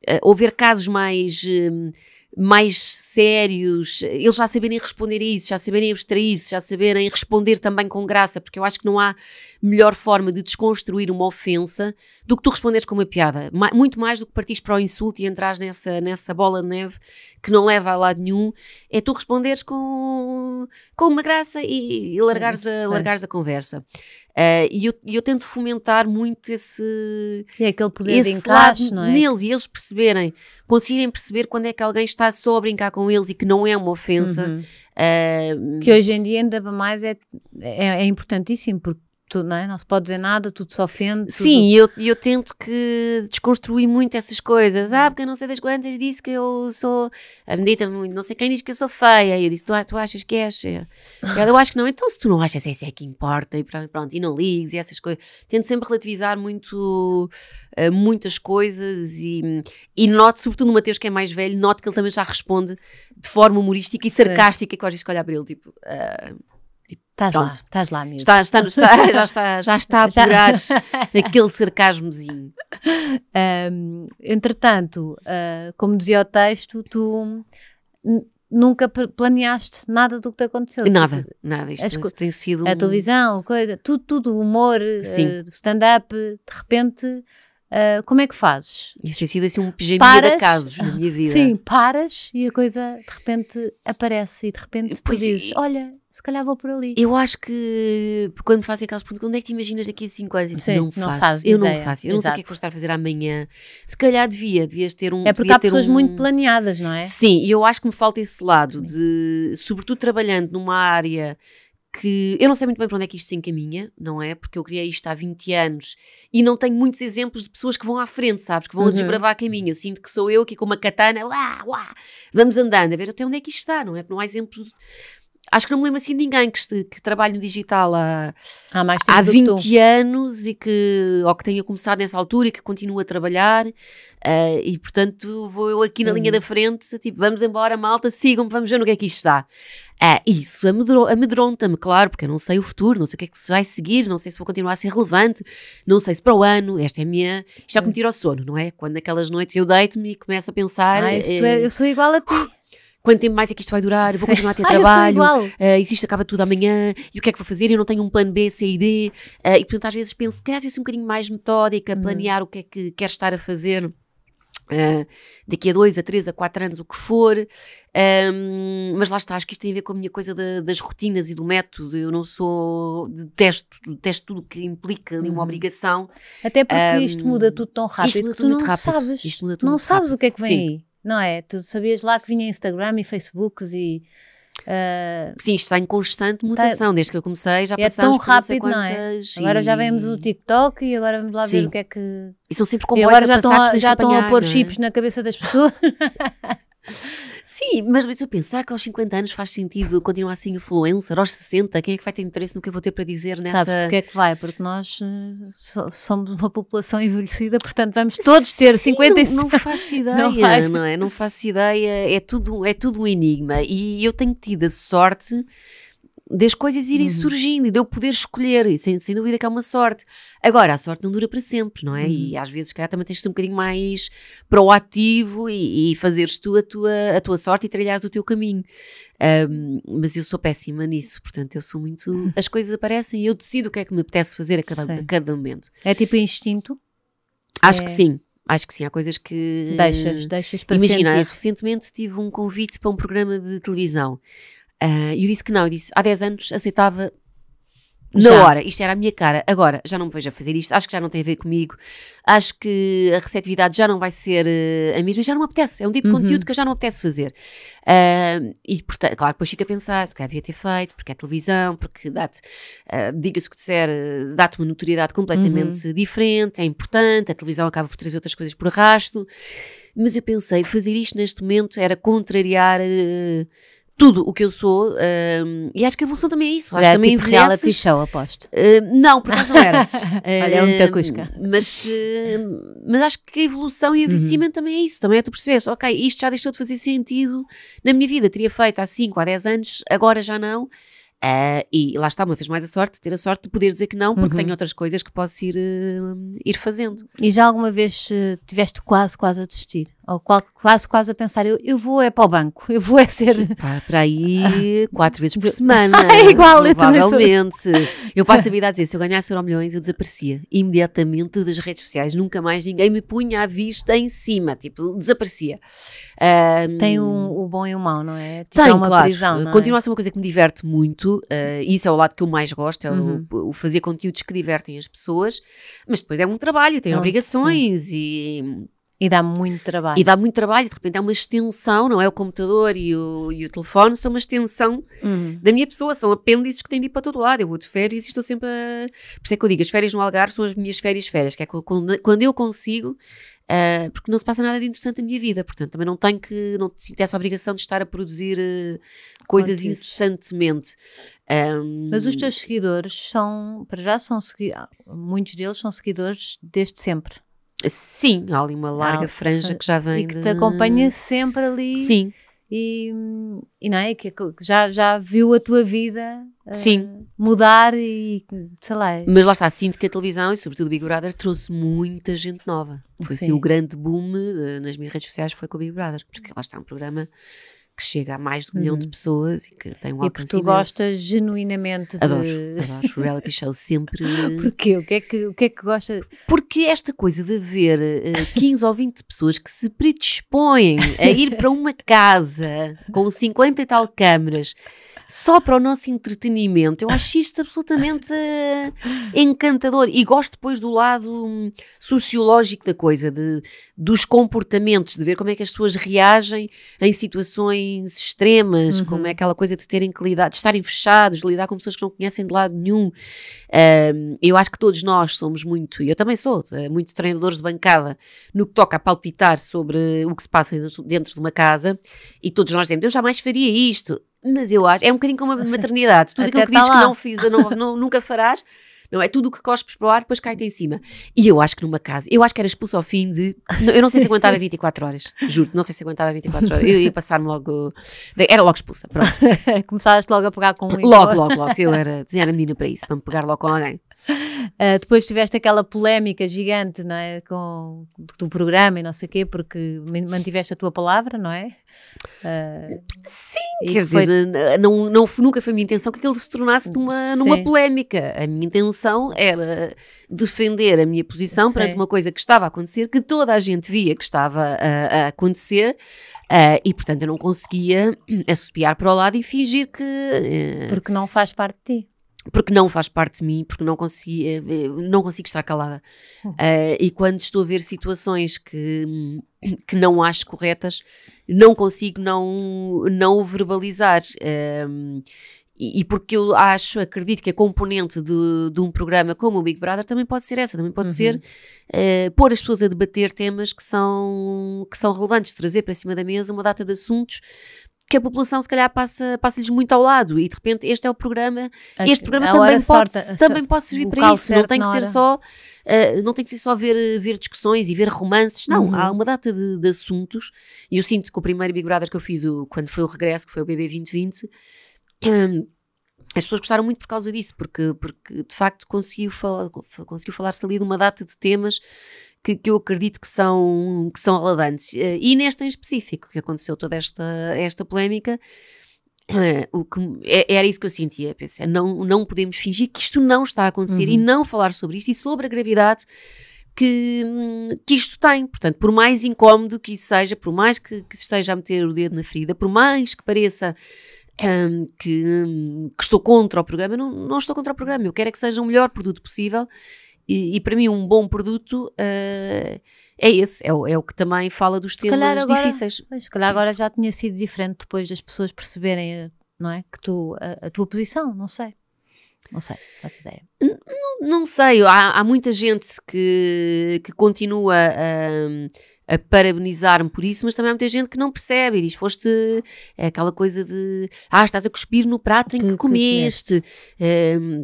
S2: uh, houver casos mais. Uh, mais sérios, eles já saberem responder a isso, já saberem abstrair-se, já saberem responder também com graça, porque eu acho que não há melhor forma de desconstruir uma ofensa do que tu responderes com uma piada. Muito mais do que partires para o insulto e entras nessa, nessa bola de neve que não leva a lado nenhum, é tu responderes com, com uma graça e, e largares, é a, é. largares a conversa. Uh, e eu, eu, tento fomentar muito esse. E é aquele poder esse de encaixe, lado não é? Neles e eles perceberem, conseguirem perceber quando é que alguém está só a brincar com eles e que não é uma ofensa. Uhum. Uh, que hoje em dia ainda mais é, é,
S1: é importantíssimo, porque tu, não, é? não se pode dizer nada, tudo se ofende. Tudo... Sim, e eu,
S2: eu tento que desconstruir muito essas coisas. Ah, porque não sei das quantas disse que eu sou. A medita muito, não sei quem disse que eu sou feia. E eu disse, tu, tu achas que és? Ela, eu acho que não. Então, se tu não achas, é isso é que importa. E pronto, e não ligues e essas coisas. Tento sempre relativizar muito eh, muitas coisas e, e noto, sobretudo no Mateus, que é mais velho, noto que ele também já responde de forma humorística e sarcástica, Sim. que às vezes para ele, tipo. Uh, Estás tá lá, estás lá mesmo. Está, está, está, já, está, já está a apurar aquele sarcasmozinho.
S1: Um, entretanto, uh, como dizia o texto, tu nunca planeaste nada do que te aconteceu. Nada, tipo, nada. Isto tem sido. A televisão, coisa, tudo, tudo humor, uh, stand-up, de repente. Uh, como é que
S2: fazes? Isto tem sido assim um pijaminha de casos na minha vida. Sim,
S1: paras e a coisa de repente
S2: aparece e de repente pois tu dizes, e...
S1: olha, se calhar vou por ali.
S2: Eu acho que quando fazem aquelas perguntas, onde é que te imaginas daqui a 5 anos? Sim, não, não faço. eu ideia. não faço. Eu Exato. não sei o que é que vou estar a fazer amanhã. Se calhar devia, devias ter um. É porque há pessoas um... muito
S1: planeadas, não é? Sim,
S2: e eu acho que me falta esse lado de, sobretudo trabalhando numa área que eu não sei muito bem para onde é que isto se encaminha, não é? Porque eu criei isto há 20 anos e não tenho muitos exemplos de pessoas que vão à frente, sabes? Que vão uhum. a desbravar caminho. Eu sinto que sou eu aqui com uma katana, uá, uá, vamos andando, a ver até onde é que isto está, não é? Porque não há exemplos. De Acho que não me lembro assim de ninguém que, este, que trabalhe no digital há, há, mais há 20 anos e que, ou que tenha começado nessa altura e que continue a trabalhar. Uh, e portanto vou eu aqui na hum. linha da frente, tipo, vamos embora, malta, sigam-me, vamos ver no que é que isto está. Uh, eh, isso amedronta-me, claro, porque eu não sei o futuro, não sei o que é que se vai seguir, não sei se vou continuar a ser relevante, não sei se para o ano, esta é a minha. Isto é o que me tira o sono, não é? Quando naquelas noites eu deito-me e começo a pensar. Ah, é, eh, eu sou igual a ti quanto tempo mais é que isto vai durar, eu vou continuar a ter Ai, trabalho, uh, acaba tudo amanhã, e o que é que vou fazer? Eu não tenho um plano B, C e D. Uh, e portanto, às vezes penso, que devia ser um bocadinho mais metódica, hum. planear o que é que quero estar a fazer. Uh, daqui a dois, a três, a quatro anos, o que for, um, mas lá está, acho que isto tem a ver com a minha coisa da, das rotinas e do método. Eu não sou, detesto, detesto tudo que implica ali uma uhum. obrigação. Até porque um, isto muda
S1: tudo tão rápido. Isto muda tudo muito rápido. Sabes.
S2: Isto muda tudo não sabes rápido. o que é que vem Sim. aí não é? Tu sabias lá que vinha Instagram e Facebooks e. Uh, Sim, está em constante tá- mutação. desde que eu comecei, já é passamos tão rápido, não, sei é? quantas. é? Agora e... já vemos
S1: o TikTok e agora vamos lá Sim. ver o que é que. E são sempre comboios e agora já, estão a, já estão a pôr é? chips na cabeça das pessoas.
S2: Sim, mas tu pensar que aos 50 anos faz sentido continuar assim influencer, aos 60, quem é que vai ter interesse no que eu vou ter para dizer nessa. Sabes porque é que vai? Porque nós eh, somos uma população envelhecida, portanto vamos todos ter Sim, 55. Não, não faço ideia, não, não é? Não faço ideia, é tudo, é tudo um enigma e eu tenho tido a sorte das coisas irem uhum. surgindo e de eu poder escolher, e sem, sem dúvida que é uma sorte. Agora, a sorte não dura para sempre, não é? Uhum. E às vezes, calhar, também tens de ser um bocadinho mais proativo e, e fazeres tu a tua, a tua sorte e trilhares o teu caminho. Um, mas eu sou péssima nisso, portanto, eu sou muito. As coisas aparecem e eu decido o que é que me apetece fazer a cada, a cada momento. É tipo instinto? Acho é... que sim. Acho que sim, há coisas que. Deixas, deixas para Imagina, sentir. recentemente tive um convite para um programa de televisão. Ah, e uh, eu disse que não, eu disse, há 10 anos aceitava na já. hora, isto era a minha cara, agora já não me vejo a fazer isto, acho que já não tem a ver comigo, acho que a receptividade já não vai ser uh, a mesma, já não me apetece, é um tipo uhum. de conteúdo que já não me apetece fazer. Uh, e portanto, claro, depois fico a pensar, se calhar devia ter feito, porque é televisão, porque dá-te, uh, diga-se o que disser, dá-te uma notoriedade completamente uhum. diferente, é importante, a televisão acaba por trazer outras coisas por arrasto, mas eu pensei, fazer isto neste momento era contrariar tudo o que eu sou. Uh, e acho que a evolução também é isso. acho que também tipo envelheces. reality show, aposto. Uh, não, por acaso não era. Olha, é muita cusca. Mas, mas acho que a evolução e o uhum. envelhecimento uhum. também é isso. Também é tu percebes, ok, isto já deixou de fazer sentido na minha vida. Teria feito há 5, há 10 anos, agora já não. Uh, e lá está, uma vez mais a sorte, ter a sorte de poder dizer que não, porque uhum. tenho outras coisas que posso ir, uh, ir fazendo. E já alguma vez uh,
S1: tiveste quase, quase a desistir? Ou quase, quase a pensar, eu, eu vou é para o banco, eu vou é ser.
S2: Pá, para aí quatro vezes por semana. Ah, é igual, eu Eu passo a vida a dizer: se eu ganhasse euro milhões, eu desaparecia imediatamente das redes sociais. Nunca mais ninguém me punha à vista em cima, tipo, desaparecia. Um, tem o bom e o mau, não é? Tipo, tem, é uma claro. prisão. É? Continua é? a ser uma coisa que me diverte muito. Uh, isso é o lado que eu mais gosto, é uhum. o, o, fazer conteúdos que divertem as pessoas. Mas depois é um trabalho, tem obrigações sim. e e dá muito trabalho. E dá muito trabalho, de repente é uma extensão, não é? O computador e o, e o telefone são uma extensão uhum. da minha pessoa, são apêndices que têm de ir para todo lado. Eu vou de férias e estou sempre a. Por isso é que eu digo, as férias no Algarve são as minhas férias férias, que é quando, quando eu consigo. Uh, porque não se passa nada de interessante na minha vida, portanto, também não tenho que, não sinto essa obrigação de estar a produzir uh, coisas incessantemente. Um... Mas os teus
S1: seguidores são, para já, são ah, muitos deles são seguidores desde sempre. Sim, há
S2: ali uma ah, larga ah, franja que já vem. E que de... te acompanha
S1: sempre ali. Sim. E,
S2: e não é? Que já, já
S1: viu a tua vida eh, Sim. mudar e sei lá. É Mas lá está,
S2: sinto que a televisão e sobretudo o Big Brother trouxe muita gente nova. Foi assim Sim. assim o grande boom eh, nas minhas redes sociais foi com o Big Brother, porque lá está um programa que chega a mais de um uhum. milhão de uhum. pessoas e que tem um e alcance E tu gostas
S1: genuinamente de... Adoro, adoro
S2: reality show sempre. Porquê? O que é que, o que, é que gosta? Porque esta coisa de haver uh, eh, 15 ou 20 pessoas que se predispõem a ir para uma casa com 50 e tal câmaras só para o nosso entretenimento. Eu acho isto absolutamente eh, encantador e gosto depois do lado hum, sociológico da coisa, de, dos comportamentos, de ver como é que as pessoas reagem em situações extremas, uhum. como é aquela coisa de terem que lidar, de estarem fechados, de lidar com pessoas que não conhecem de lado nenhum. Um, eu acho que todos nós somos muito, e eu também sou, eh, muito treinadores de bancada no que toca a palpitar sobre o que se passa dentro de uma casa e todos nós dizemos, eu jamais faria isto mas eu acho, é um bocadinho como a maternidade, tudo Até aquilo que tá dizes lá. que não fiz, não, não, nunca farás, não é tudo o que cospes para o ar, depois cai-te em cima. E eu acho que numa casa, eu acho que era expulso ao fim de, eu não sei se aguentava 24 horas, juro, não sei se aguentava 24 horas, eu ia passar-me logo, era logo expulsa, pronto.
S1: Começavas logo a pegar com um Logo, logo, logo, eu era,
S2: desenhar a menina para isso, para me pegar logo
S1: com alguém. Uh, depois tiveste aquela polémica gigante, não é? Com, do programa e não sei o quê, porque mantiveste a tua palavra, não é? Uh, Sim,
S2: quer dizer, foi... Eh, não, não, nunca foi a minha intenção que aquilo se tornasse hum, numa, numa polémica. A minha intenção era defender a minha posição Sim. perante uma coisa que estava a acontecer, que toda a gente via que estava a, a acontecer. Uh, e portanto eu não conseguia assobiar para o lado e fingir que. Uh, Porque não faz parte de ti porque não faz parte de mim, porque não, consigo eh, eh, não consigo estar calada. Uh, e quando estou a ver situações que, que não acho corretas, não consigo não, não o verbalizar. Uh, e, e, porque eu acho, acredito que a componente de, de, um programa como o Big Brother também pode ser essa, também pode uhum. ser uh, pôr as pessoas a debater temas que são, que são relevantes, trazer para cima da mesa uma data de assuntos que a população se calhar passa, passa-lhes muito ao lado e de repente este é o programa, este programa também, pode, também pode servir para isso, não tem que ser só uh, não tem que ser só ver, eh, ver discussões e ver romances, não, uhum. há uma data de, de, assuntos e eu sinto que o primeiro Big Brother que eu fiz o, quando foi o regresso, que foi o BB 2020 um, as pessoas gostaram muito por causa disso, porque, porque de facto conseguiu, falar, conseguiu falar-se ali de uma data de temas que, que eu acredito que são, que são relevantes. Eh, e nesta em específico, que aconteceu toda esta, esta polémica, eh, o que, é, era isso que eu sentia. Pensei, não, não podemos fingir que isto não está a acontecer uhum. e não falar sobre isto e sobre a gravidade que, hum, que isto tem. Portanto, por mais incómodo que isso seja, por mais que, que se esteja a meter o dedo na ferida, por mais que pareça um, que, um, que, estou contra o programa, não, não estou contra o programa. Eu quero é que seja o melhor produto possível e, e, para mim, um bom produto uh, é esse, é o, é o que também fala dos temas agora, difíceis. Se calhar agora já tinha sido diferente depois das pessoas
S1: perceberem, eh, não é? Que tu, a, a tua posição, não sei.
S2: Não sei, faço ideia. Não, não sei, há, há, muita gente que, que continua a, a parabenizar-me por isso, mas também há muita gente que não percebe e diz: foste é aquela coisa de ah, estás a cuspir no prato em que, que comeste. Que comeste. Um, ehm,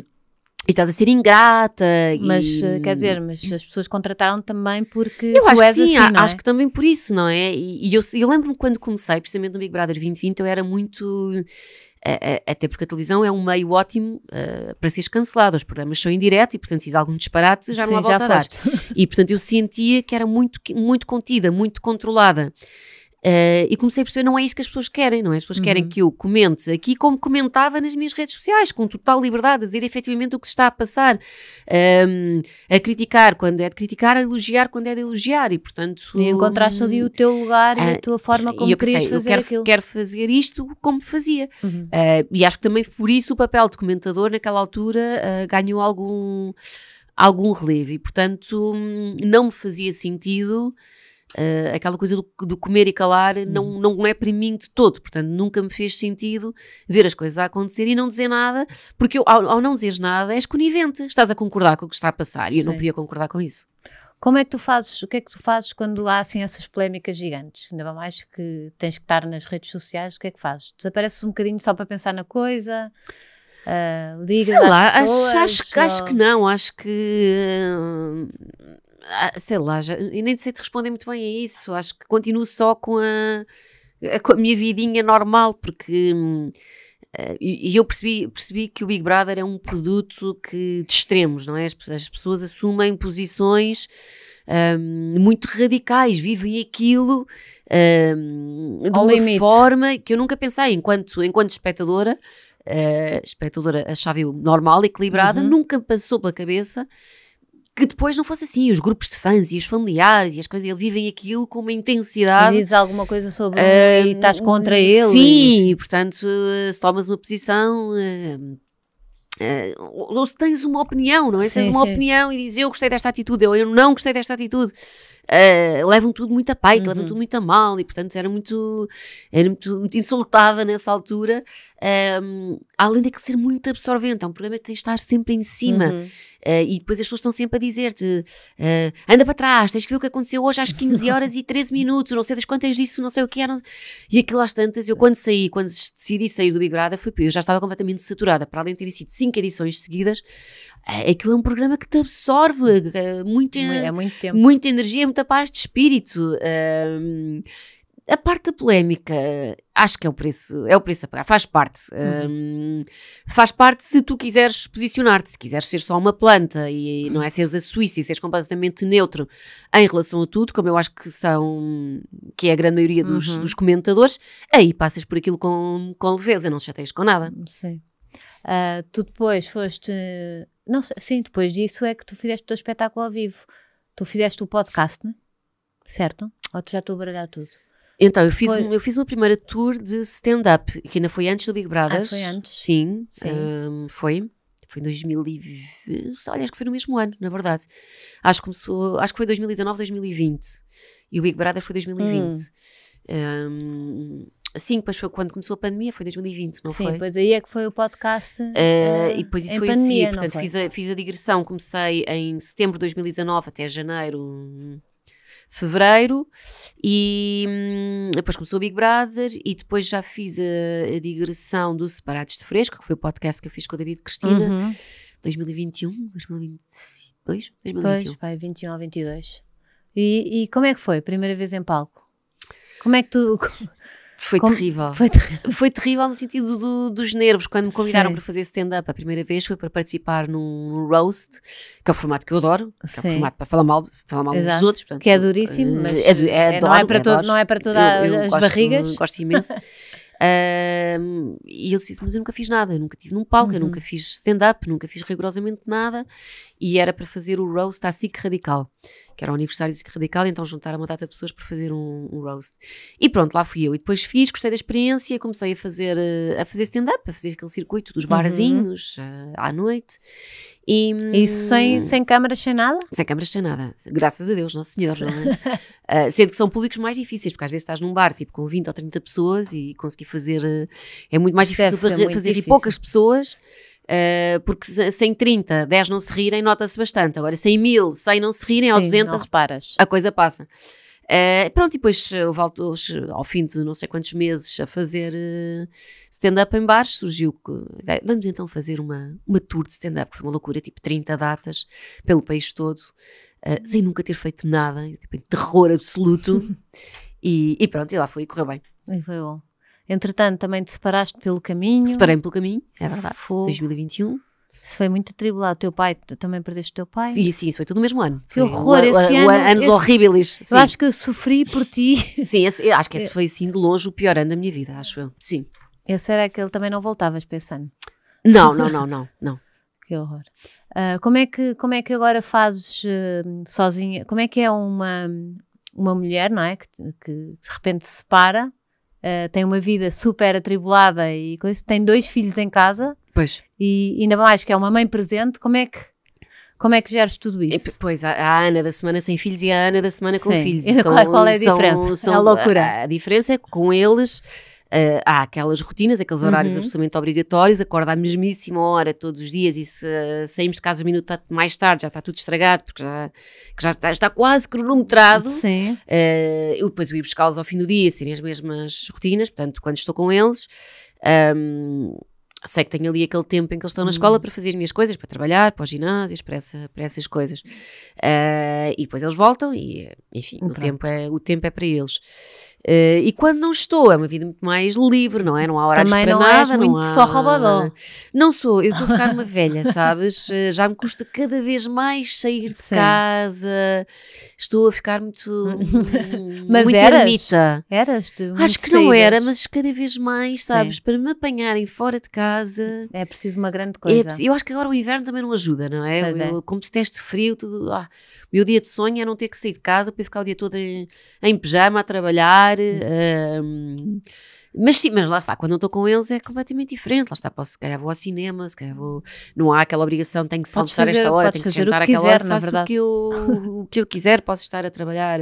S2: e estás a ser ingrata. Mas, e... Eh, quer dizer, mas as pessoas contrataram também porque. Eu acho que sim, assim, é? acho que também por isso, não é? E, e eu, eu lembro-me quando comecei, precisamente no Big Brother 2020, eu era muito. Eh, eh, até porque a televisão é um meio ótimo uh, para seres cancelado. Os programas são em direto e, portanto, se diz algum disparate, já não há volta a dar. E, portanto, eu sentia que era muito, muito contida, muito controlada. Uh, e comecei a perceber, não é isso que as pessoas querem, não é? As pessoas uhum. querem que eu comente aqui como comentava nas minhas redes sociais, com total liberdade, a dizer efetivamente o que se está a passar, um, ehm, a criticar quando é de criticar, a elogiar quando é de elogiar, e portanto... E encontraste ali o teu lugar uh, e a ah, tua forma como eu querias fazer eu quero, aquilo. quero fazer isto como fazia. Uhum. Uh, e acho que também por isso o papel de comentador naquela altura eh, ganhou algum, algum relevo, e portanto hum, não me fazia sentido... Uh, aquela coisa do, do, comer e calar não, uhum. não é para mim de todo, portanto nunca me fez sentido ver as coisas a acontecer e não dizer nada, porque eu, ao, ao, não dizeres nada és conivente, estás a concordar com o que está a passar e eu não podia concordar com isso. Como é que tu fazes, o que é que tu fazes quando
S1: há assim essas polémicas gigantes? Ainda mais que tens que estar nas redes sociais, o que é que fazes? Desapareces um bocadinho só para pensar na coisa? Uh, ligas Sei lá, pessoas, acho, acho, ou... acho, que
S2: não, acho que... Uh, ah, sei lá, já, eu nem sei te responder muito bem a isso. Acho que continuo só com a, com a minha vidinha normal, porque. Hum, ah, e eu percebi, percebi que o Big Brother é um produto que, de extremos, não é? As, as pessoas assumem posições um, muito radicais, vivem aquilo um, de uma limite. forma que eu nunca pensei, enquanto, enquanto espectadora, uh, espectadora achava eu normal, equilibrada, uhum. nunca passou pela cabeça que depois não fosse assim, os grupos de fãs e os familiares e as coisas, eles vivem aquilo com uma intensidade. E diz alguma coisa sobre uh, e estás contra ele. Sim, e, portanto, eh, se tomas uma posição. Uh, uh, ou se tens uma opinião, não é? se tens uma sim. opinião e dizes eu gostei desta atitude, ou eu não gostei desta atitude, uh, levam tudo muito a peito, uhum. levam tudo muito a mal, e portanto era muito, era muito, muito insultada nessa altura. Um, além de que ser muito absorvente, é um problema que tem de estar sempre em cima. Uhum. Uh, e depois as pessoas estão sempre a dizer-te: uh, anda para trás, tens que ver o que aconteceu hoje às 15 horas e 13 minutos, não sei das quantas disso, não sei o que era. E aquilo às tantas, eu quando saí, quando decidi sair do Big Brother, foi, eu já estava completamente saturada, para além de ter sido cinco edições seguidas. É, aquilo é um programa que te absorve eh, muita, é muito muita energia, muita paz de espírito. a parte da polémica, acho que é o preço, é o preço a pagar, faz parte. Uhum. faz parte se tu quiseres posicionar-te, se quiseres ser só uma planta e não é seres a Suíça e seres completamente neutro em relação a tudo, como eu acho que são, que é a grande maioria dos, uhum. dos comentadores, aí passas por aquilo com, com leveza, não te chateias com nada. Sim. Uh, tu depois foste não,
S1: sim, depois disso é que tu fizeste o teu espetáculo ao vivo. Tu fizeste o podcast, né Certo? Ou tu já estou a baralhar tudo? Então, eu fiz, eu
S2: fiz uma primeira tour de stand-up, que ainda foi antes do Big Brother. Ah, foi antes? Sim, sim. Um, foi. Foi em 2020. Olha, acho que foi no mesmo ano, na verdade. Acho que começou. Acho que foi 2019, 2020. E o Big Brother foi 2020. Hum. Um, Sim, depois foi quando começou a pandemia, foi 2020, não Sim, foi? Sim, depois
S1: aí é que foi o podcast. Uh, uh, e depois isso foi assim, pandemia, assim, portanto fiz a,
S2: fiz a digressão, comecei em setembro de 2019 até janeiro, fevereiro, e hum, depois começou o Big Brother, e depois já fiz a, a, digressão do Separados de Fresco, que foi o podcast que eu fiz com a David Cristina, uhum. 2021, 2022, 2021. Pois,
S1: pai, 21 ou 22.
S2: E, e como é que foi? Primeira vez em palco?
S1: Como é que tu. Foi Como, terrível. Foi, ter...
S2: foi, terrível no sentido do, dos nervos. Quando me convidaram Sim. para fazer stand-up a primeira vez, foi para participar num roast, que é o formato que eu adoro, que é Sim. é o formato para falar mal, falar mal dos outros. Portanto, que é duríssimo, mas não, é para todas não é para todas as gosto, barrigas. Gosto imenso. Um, e eu disse, mas eu nunca fiz nada, eu nunca tive num palco, uhum. eu nunca fiz stand-up, nunca fiz rigorosamente nada. E era para fazer o roast à SIC Radical, que era o aniversário da SIC Radical, então juntaram uma data de pessoas para fazer um, um, roast. E pronto, lá fui eu. E depois fiz, gostei da experiência, comecei a fazer, eh, a fazer stand-up, a fazer aquele circuito dos uhum. barzinhos uhum. à noite. E, Isso hum, sem, sem câmaras, sem nada? Sem câmaras, sem nada. Graças a Deus, Nosso Senhor, não é? uh, sendo que são públicos mais difíceis, porque às vezes estás num bar tipo com 20 ou 30 pessoas e conseguir fazer. Eh, é muito mais difícil fazer, muito fazer difícil. e poucas pessoas. Uh, porque sem 30, 10 não se rirem, nota-se bastante. Agora, sem mil, 100 não se rirem, Sim, ou 200, não a coisa passa. Uh, pronto, e depois eh, houve altos, eh, ao fim de não sei quantos meses a fazer uh, stand-up em bares, surgiu que vamos então fazer uma, uma tour de stand-up, que foi uma loucura, tipo 30 datas pelo país todo, uh, sem nunca ter feito nada, tipo, em terror absoluto. e, e, pronto, e lá foi e correu bem. E foi bom. Entretanto, também te separaste
S1: pelo caminho. Separei-me pelo caminho, é verdade, Fogo. 2021. Isso foi muito atribulado. O teu pai, tu também perdeste o teu pai? E sim, isso foi tudo no mesmo ano. Que foi horror o, esse o, ano. Anos esse, horríveis. Sim. Eu acho que eu
S2: sofri por ti. Sim, esse, acho que esse é. foi assim de longe o pior ano da minha vida, acho eu. Sim.
S1: Esse era aquele também não voltavas para esse ano? Não, não, não, não, não. que horror. Uh, como, é que, como é que agora fazes uh, sozinha? Como é que é uma, uma mulher, não é? Que, que de repente se separa, uh, ah, tem uma vida super atribulada e isso, tem dois filhos em casa Pois. E ainda mais que é uma mãe presente, como é que
S2: como é que geres tudo isso? Pois, a Ana da semana sem filhos e a Ana da semana com Sim. filhos. E são, qual, é a diferença? São, são, é a loucura. A, a, diferença é que com eles uh, há aquelas rotinas, aqueles horários uhum. absolutamente obrigatórios, acorda à mesmíssima hora todos os dias e se uh, saímos de casa um minuto mais tarde já está tudo estragado porque já, já está, está, quase cronometrado. Sim. Uh, eu depois eu ia buscá-los ao fim do dia, serem as mesmas rotinas, portanto, quando estou com eles... Um, ehm, sei que tenho ali aquele tempo em que eles estão na uhum. escola uhum. para fazer as minhas coisas, para trabalhar, para os ginásios, para, essa, para essas coisas. Uh, e depois eles voltam e, enfim, o tempo, é, o tempo é para eles. Uh, e quando não estou, é uma vida muito mais livre, não é? Não há horas Também para não nada. Também não muito há... só Não sou, eu estou a ficar uma velha, sabes? Eh, já me custa cada vez mais sair de Sim. casa, estou a ficar muito, mas muito eras? ermita. Eras tu? Acho que saídas. não era, mas cada vez mais, sabes? Sim. Para me apanharem fora de casa... É preciso uma grande é coisa. É, eu acho que agora o inverno também não ajuda, não é? é. eu, é. Como se teste frio, tudo... Ah, meu dia de sonho é não ter que sair de casa, para ficar o dia todo em, em pijama a trabalhar, falar. Um, mas sim, mas lá está, quando não estou com eles é completamente diferente. Lá está, posso, se calhar vou ao cinema, se calhar vou. Não há aquela obrigação, tenho que se almoçar esta hora, tenho que sentar aquela quiser, hora, faço o que, eu, o que eu quiser, posso estar a trabalhar.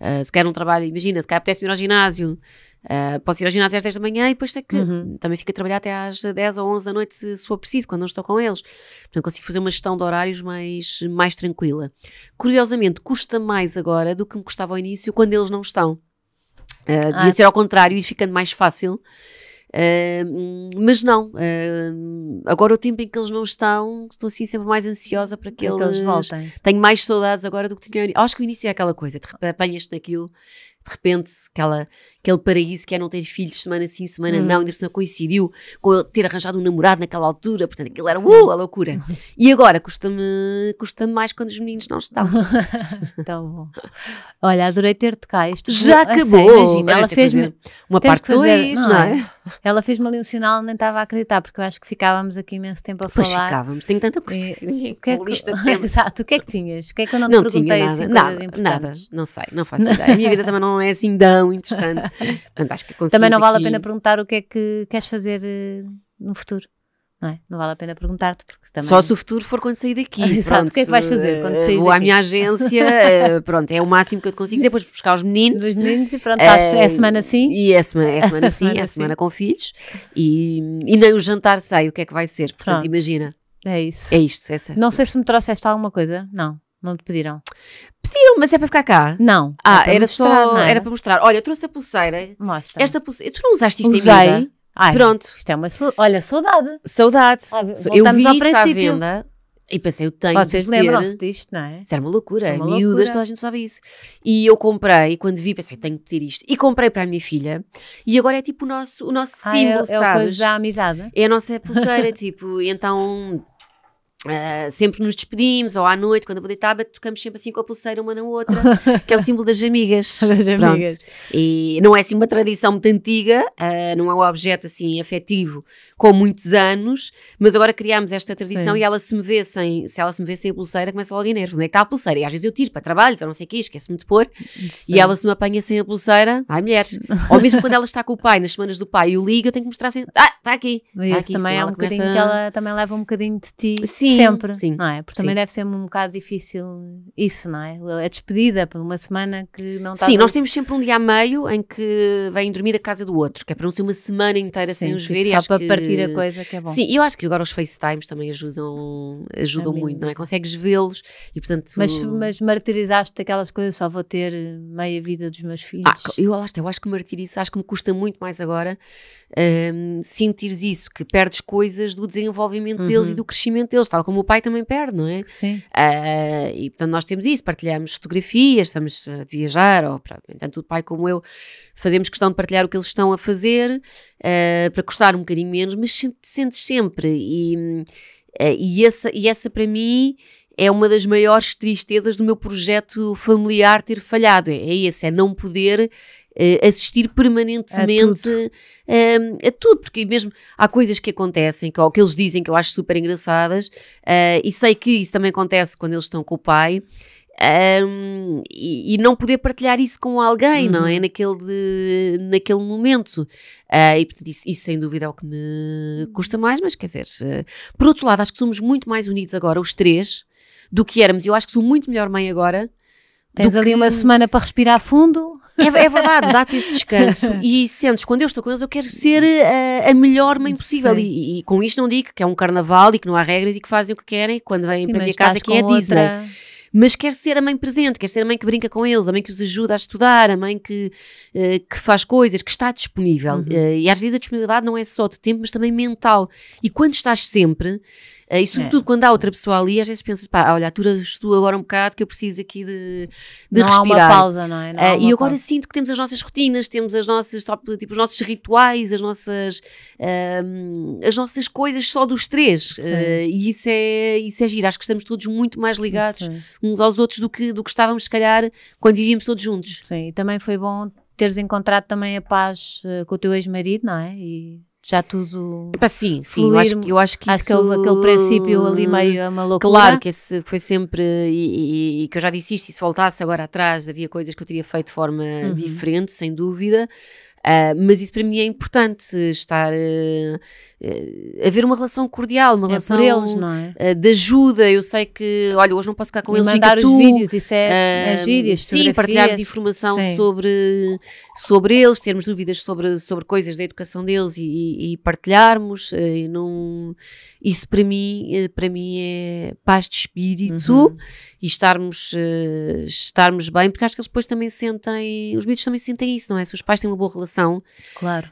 S2: Uh, se quer um trabalho, imagina, se quer apetece ir ao ginásio, uh, posso ir ao ginásio às 10 da manhã e depois tem que, uhum. também fico a trabalhar até às 10 ou 11 da noite se, se for preciso, quando não estou com eles. Portanto, consigo fazer uma gestão de horários mais, mais tranquila. Curiosamente, custa mais agora do que me custava ao início quando eles não estão. Uh, devia ah. ser ao contrário e ficando mais fácil. Uh, mas não, uh, agora o tempo em que eles não estão, estou assim sempre mais ansiosa para que, eles, que eles voltem. Tenho mais saudades agora do que tinha. Acho que o início é aquela coisa, apanhas-te naquilo de repente, aquela, aquele paraíso que é não ter filhos semana sim, semana hum. não, ainda não coincidiu com eu ter arranjado um namorado naquela altura, portanto aquilo era uh, a loucura. E agora custa-me custa mais quando os meninos não estão. então Olha, adorei
S1: ter-te cá. Isto Já assim, acabou. Assim, imagina, ela é fez-me uma parte 2, não, não, é? é? Ela fez-me ali um sinal, nem estava a acreditar, porque eu acho que ficávamos aqui imenso tempo a pois falar. Pois ficávamos, tenho tanta coisa. E, o que é que, lista de Exato, o que é que tinhas? O que é que eu não, não te perguntei? Tinha nada, assim, nada, nada,
S2: não sei, não faço ideia. A minha vida também não não é assim tão interessante. Portanto, acho que Também não vale aqui... a pena
S1: perguntar o que é que queres fazer eh, no futuro. Não, é? não vale a pena perguntar-te, porque também... Só se o futuro for quando sair daqui. Exato, pronto, o que é que vais fazer quando eh, sair Vou à minha agência, eh,
S2: pronto, é o máximo que eu te consigo depois buscar os meninos. Os meninos e pronto, uh, é semana sim. E é, é semana, é semana sim, semana é semana sim. com filhos. E, e nem o jantar sei o que é que vai ser, portanto pronto. imagina. É isso. É isto. É, é, não sei
S1: se me trouxeste alguma coisa, não. Não te pediram?
S2: Pediram, mas é para ficar
S1: cá? Não. Ah, é era, mostrar, só. Não. É? Era para
S2: mostrar. Olha, trouxe a pulseira. Mostra. Esta pulseira. Tu não usaste isto Usei. em vida? Ai, Pronto. Isto é uma. Olha, saudade. Saudade. Ah, eu vi isso à venda. E pensei, eu tenho Vocês ter... lembram-se disto, não é? Isso era uma loucura. Uma Miúdas, loucura. toda a gente só vê isso. E eu comprei, quando vi, pensei, tenho que ter isto. E comprei para a minha filha. E agora é tipo o nosso, o nosso ah, é símbolo, é, sabes? É a coisa da amizade. É a nossa pulseira, tipo. Então, Uh, sempre nos despedimos, ou à noite, quando eu vou deitar, tocamos sempre assim com a pulseira uma na outra, que é o símbolo das amigas. das amigas. E não é assim uma tradição muito antiga, uh, não é um objeto assim afetivo com muitos anos, mas agora criámos esta tradição Sim. e ela se me vê sem, se ela se me vê sem a pulseira, começa logo a nervo. Onde é que está a pulseira? E às vezes eu tiro para trabalhos, ou não sei o que, esquece-me de pôr, Sim. e ela se me apanha sem a pulseira, ai mulheres. ou mesmo quando ela está com o pai, nas semanas do pai, eu ligo, eu tenho que mostrar assim, ah, está aqui. Tá aqui também é um bocadinho começa... que ela
S1: também leva um bocadinho de ti. Sim, sempre. Sim. Não é? Porque também deve ser um bocado difícil isso, não é? A despedida por uma semana que não está. Sim, nós
S2: temos sempre um dia a meio em que vêm dormir a casa do outro, que é para não ser uma semana inteira sim, sem os tipo, ver. Só e para que... partir a coisa que é bom. Sim, eu acho que agora os FaceTimes também ajudam, ajudam muito, não é? Consegues vê-los e portanto. Mas, mas martirizaste aquelas coisas, só vou ter meia vida dos meus filhos. Ah, eu, eu acho que martirizo, acho que me custa muito mais agora um, sentires isso, que perdes coisas do desenvolvimento uhum. deles e uhum. do crescimento deles, tal tal como o pai também perde, não é? Sim. Uh, e portanto nós temos isso, partilhamos fotografias, estamos a viajar, ou, tanto o pai como eu fazemos questão de partilhar o que eles estão a fazer uh, para custar um bocadinho menos, mas sempre, sentes sempre. E, uh, e, essa, e essa para mim é uma das maiores tristezas do meu projeto familiar ter falhado. É, é esse, é não poder uh, assistir permanentemente a tudo. Ehm, a tudo. porque mesmo há coisas que acontecem, que, ou que eles dizem que eu acho super engraçadas, uh, e sei que isso também acontece quando eles estão com o pai. Um, ehm, e, e, não poder partilhar isso com alguém, uhum. não é? Uhum. Naquele, de, naquele momento. Uh, e portanto, isso, isso, sem dúvida é o que me custa mais, mas quer dizer, uh, por outro lado, acho que somos muito mais unidos agora, os três, do que éramos. Eu acho que sou muito melhor mãe agora. Tens ali que... uma semana para respirar
S1: fundo.
S2: É, é verdade, dá-te esse descanso e sentes, quando eu estou com eles, eu quero ser a, eh, a melhor mãe possível. E, e, com isto não digo que é um carnaval e que não há regras e que fazem o que querem quando vêm Sim, para a minha casa, que é a Disney. Outra mas quer ser a mãe presente, quer ser a mãe que brinca com eles, a mãe que os ajuda a estudar, a mãe que, uh, que faz coisas, que está disponível. Uhum. Uh, e às vezes a disponibilidade não é só de tempo, mas também mental. E quando estás sempre, eh, e sobretudo é. quando há outra pessoa ali, às vezes pensas, pá, olha, atura tu agora um bocado que eu preciso aqui de,
S1: de não respirar. Há uma pausa, não é? Não uh, e agora pausa.
S2: sinto que temos as nossas rotinas, temos as nossas, tipo, os nossos rituais, as nossas, ehm, as nossas coisas só dos três. Uh, e isso é, isso é giro. Acho que estamos todos muito mais ligados uns aos outros do que, do que estávamos, se calhar, quando vivíamos todos juntos. Sim,
S1: e também foi bom teres encontrado também a paz uh, com o teu ex-marido, não é? E já tudo. sim, sim, eu acho, eu acho que acho é isso. que houve aquele princípio ali meio é a maluco. Claro que
S2: esse foi sempre. E, e, e, que eu já disse isto, e se voltasse agora atrás, havia coisas que eu teria feito de forma uhum. diferente, sem dúvida. Uh, mas isso para mim é importante, estar. Uh, uh, haver uma relação cordial, uma é relação eles, é? de ajuda. Eu sei que, olha, hoje não posso ficar com e eles, mandar os tu, vídeos, isso é uh, é gírias, Sim, partilharmos informação sim. Sobre, sobre eles, termos dúvidas sobre, sobre coisas da educação deles e, e, partilharmos. E não, isso para mim, para mim é paz de espírito uhum. e estarmos, estarmos bem, porque acho que eles depois também sentem, os miúdos também sentem isso, não é? Se os pais têm uma boa relação relação. Claro.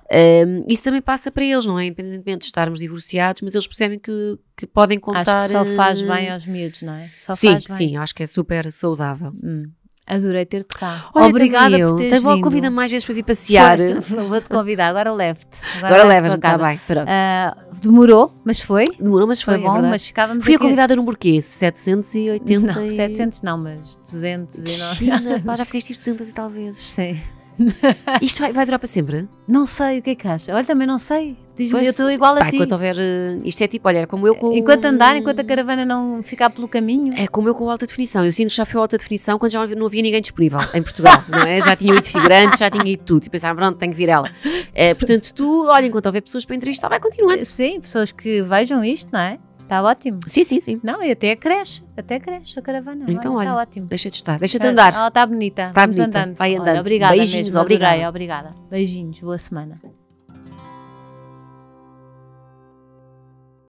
S2: Um, isso também passa para eles, não é? Independentemente de estarmos divorciados, mas eles percebem que, que podem contar. Acho que só eh, faz bem aos miúdos, não é? Só sim, sim, acho que é super saudável. Hum. Adorei ter-te cá. Olha, Obrigada eu. por teres Tens convida mais
S1: vezes para vir passear. Vou-te convidar, agora leve te Agora, agora levas está bem, pronto. Uh, demorou, mas foi. Demorou, mas foi, foi é bom, é mas ficávamos Fui aqui. a convidada no porquê? 780 não, 700 não, mas 200 e... já
S2: fizeste isto 200 e talvez.
S1: Sim. Isto vai, vai durar para sempre? Não sei, o que é que achas? Olha, também não sei. Diz-me, eu estou igual pá, a ti. Enquanto houver.
S2: Eh, isto é tipo, olha, como eu com. Enquanto andar, enquanto a caravana não ficar pelo caminho. É como eu com alta definição. Eu sinto que já fui alta definição quando já não havia ninguém disponível em Portugal, não é? Já tinha ido figurantes já tinha ido tudo. E pensaram, pronto, tenho que vir ela. É, portanto, tu, olha, enquanto houver pessoas para
S1: entrevistar, vai continuando. Sim, pessoas que vejam isto, não é? Está ótimo. Sim, sim, sim. Não, e até cresce, até cresce a caravana. Então, olha, está ótimo. deixa de estar, deixa de tá, andar. Ela está bonita. Está bonita. Andando. Vai andando. Olha, obrigada Beijinhos, mesmo, obrigada. Adorei, obrigada. Beijinhos, boa semana.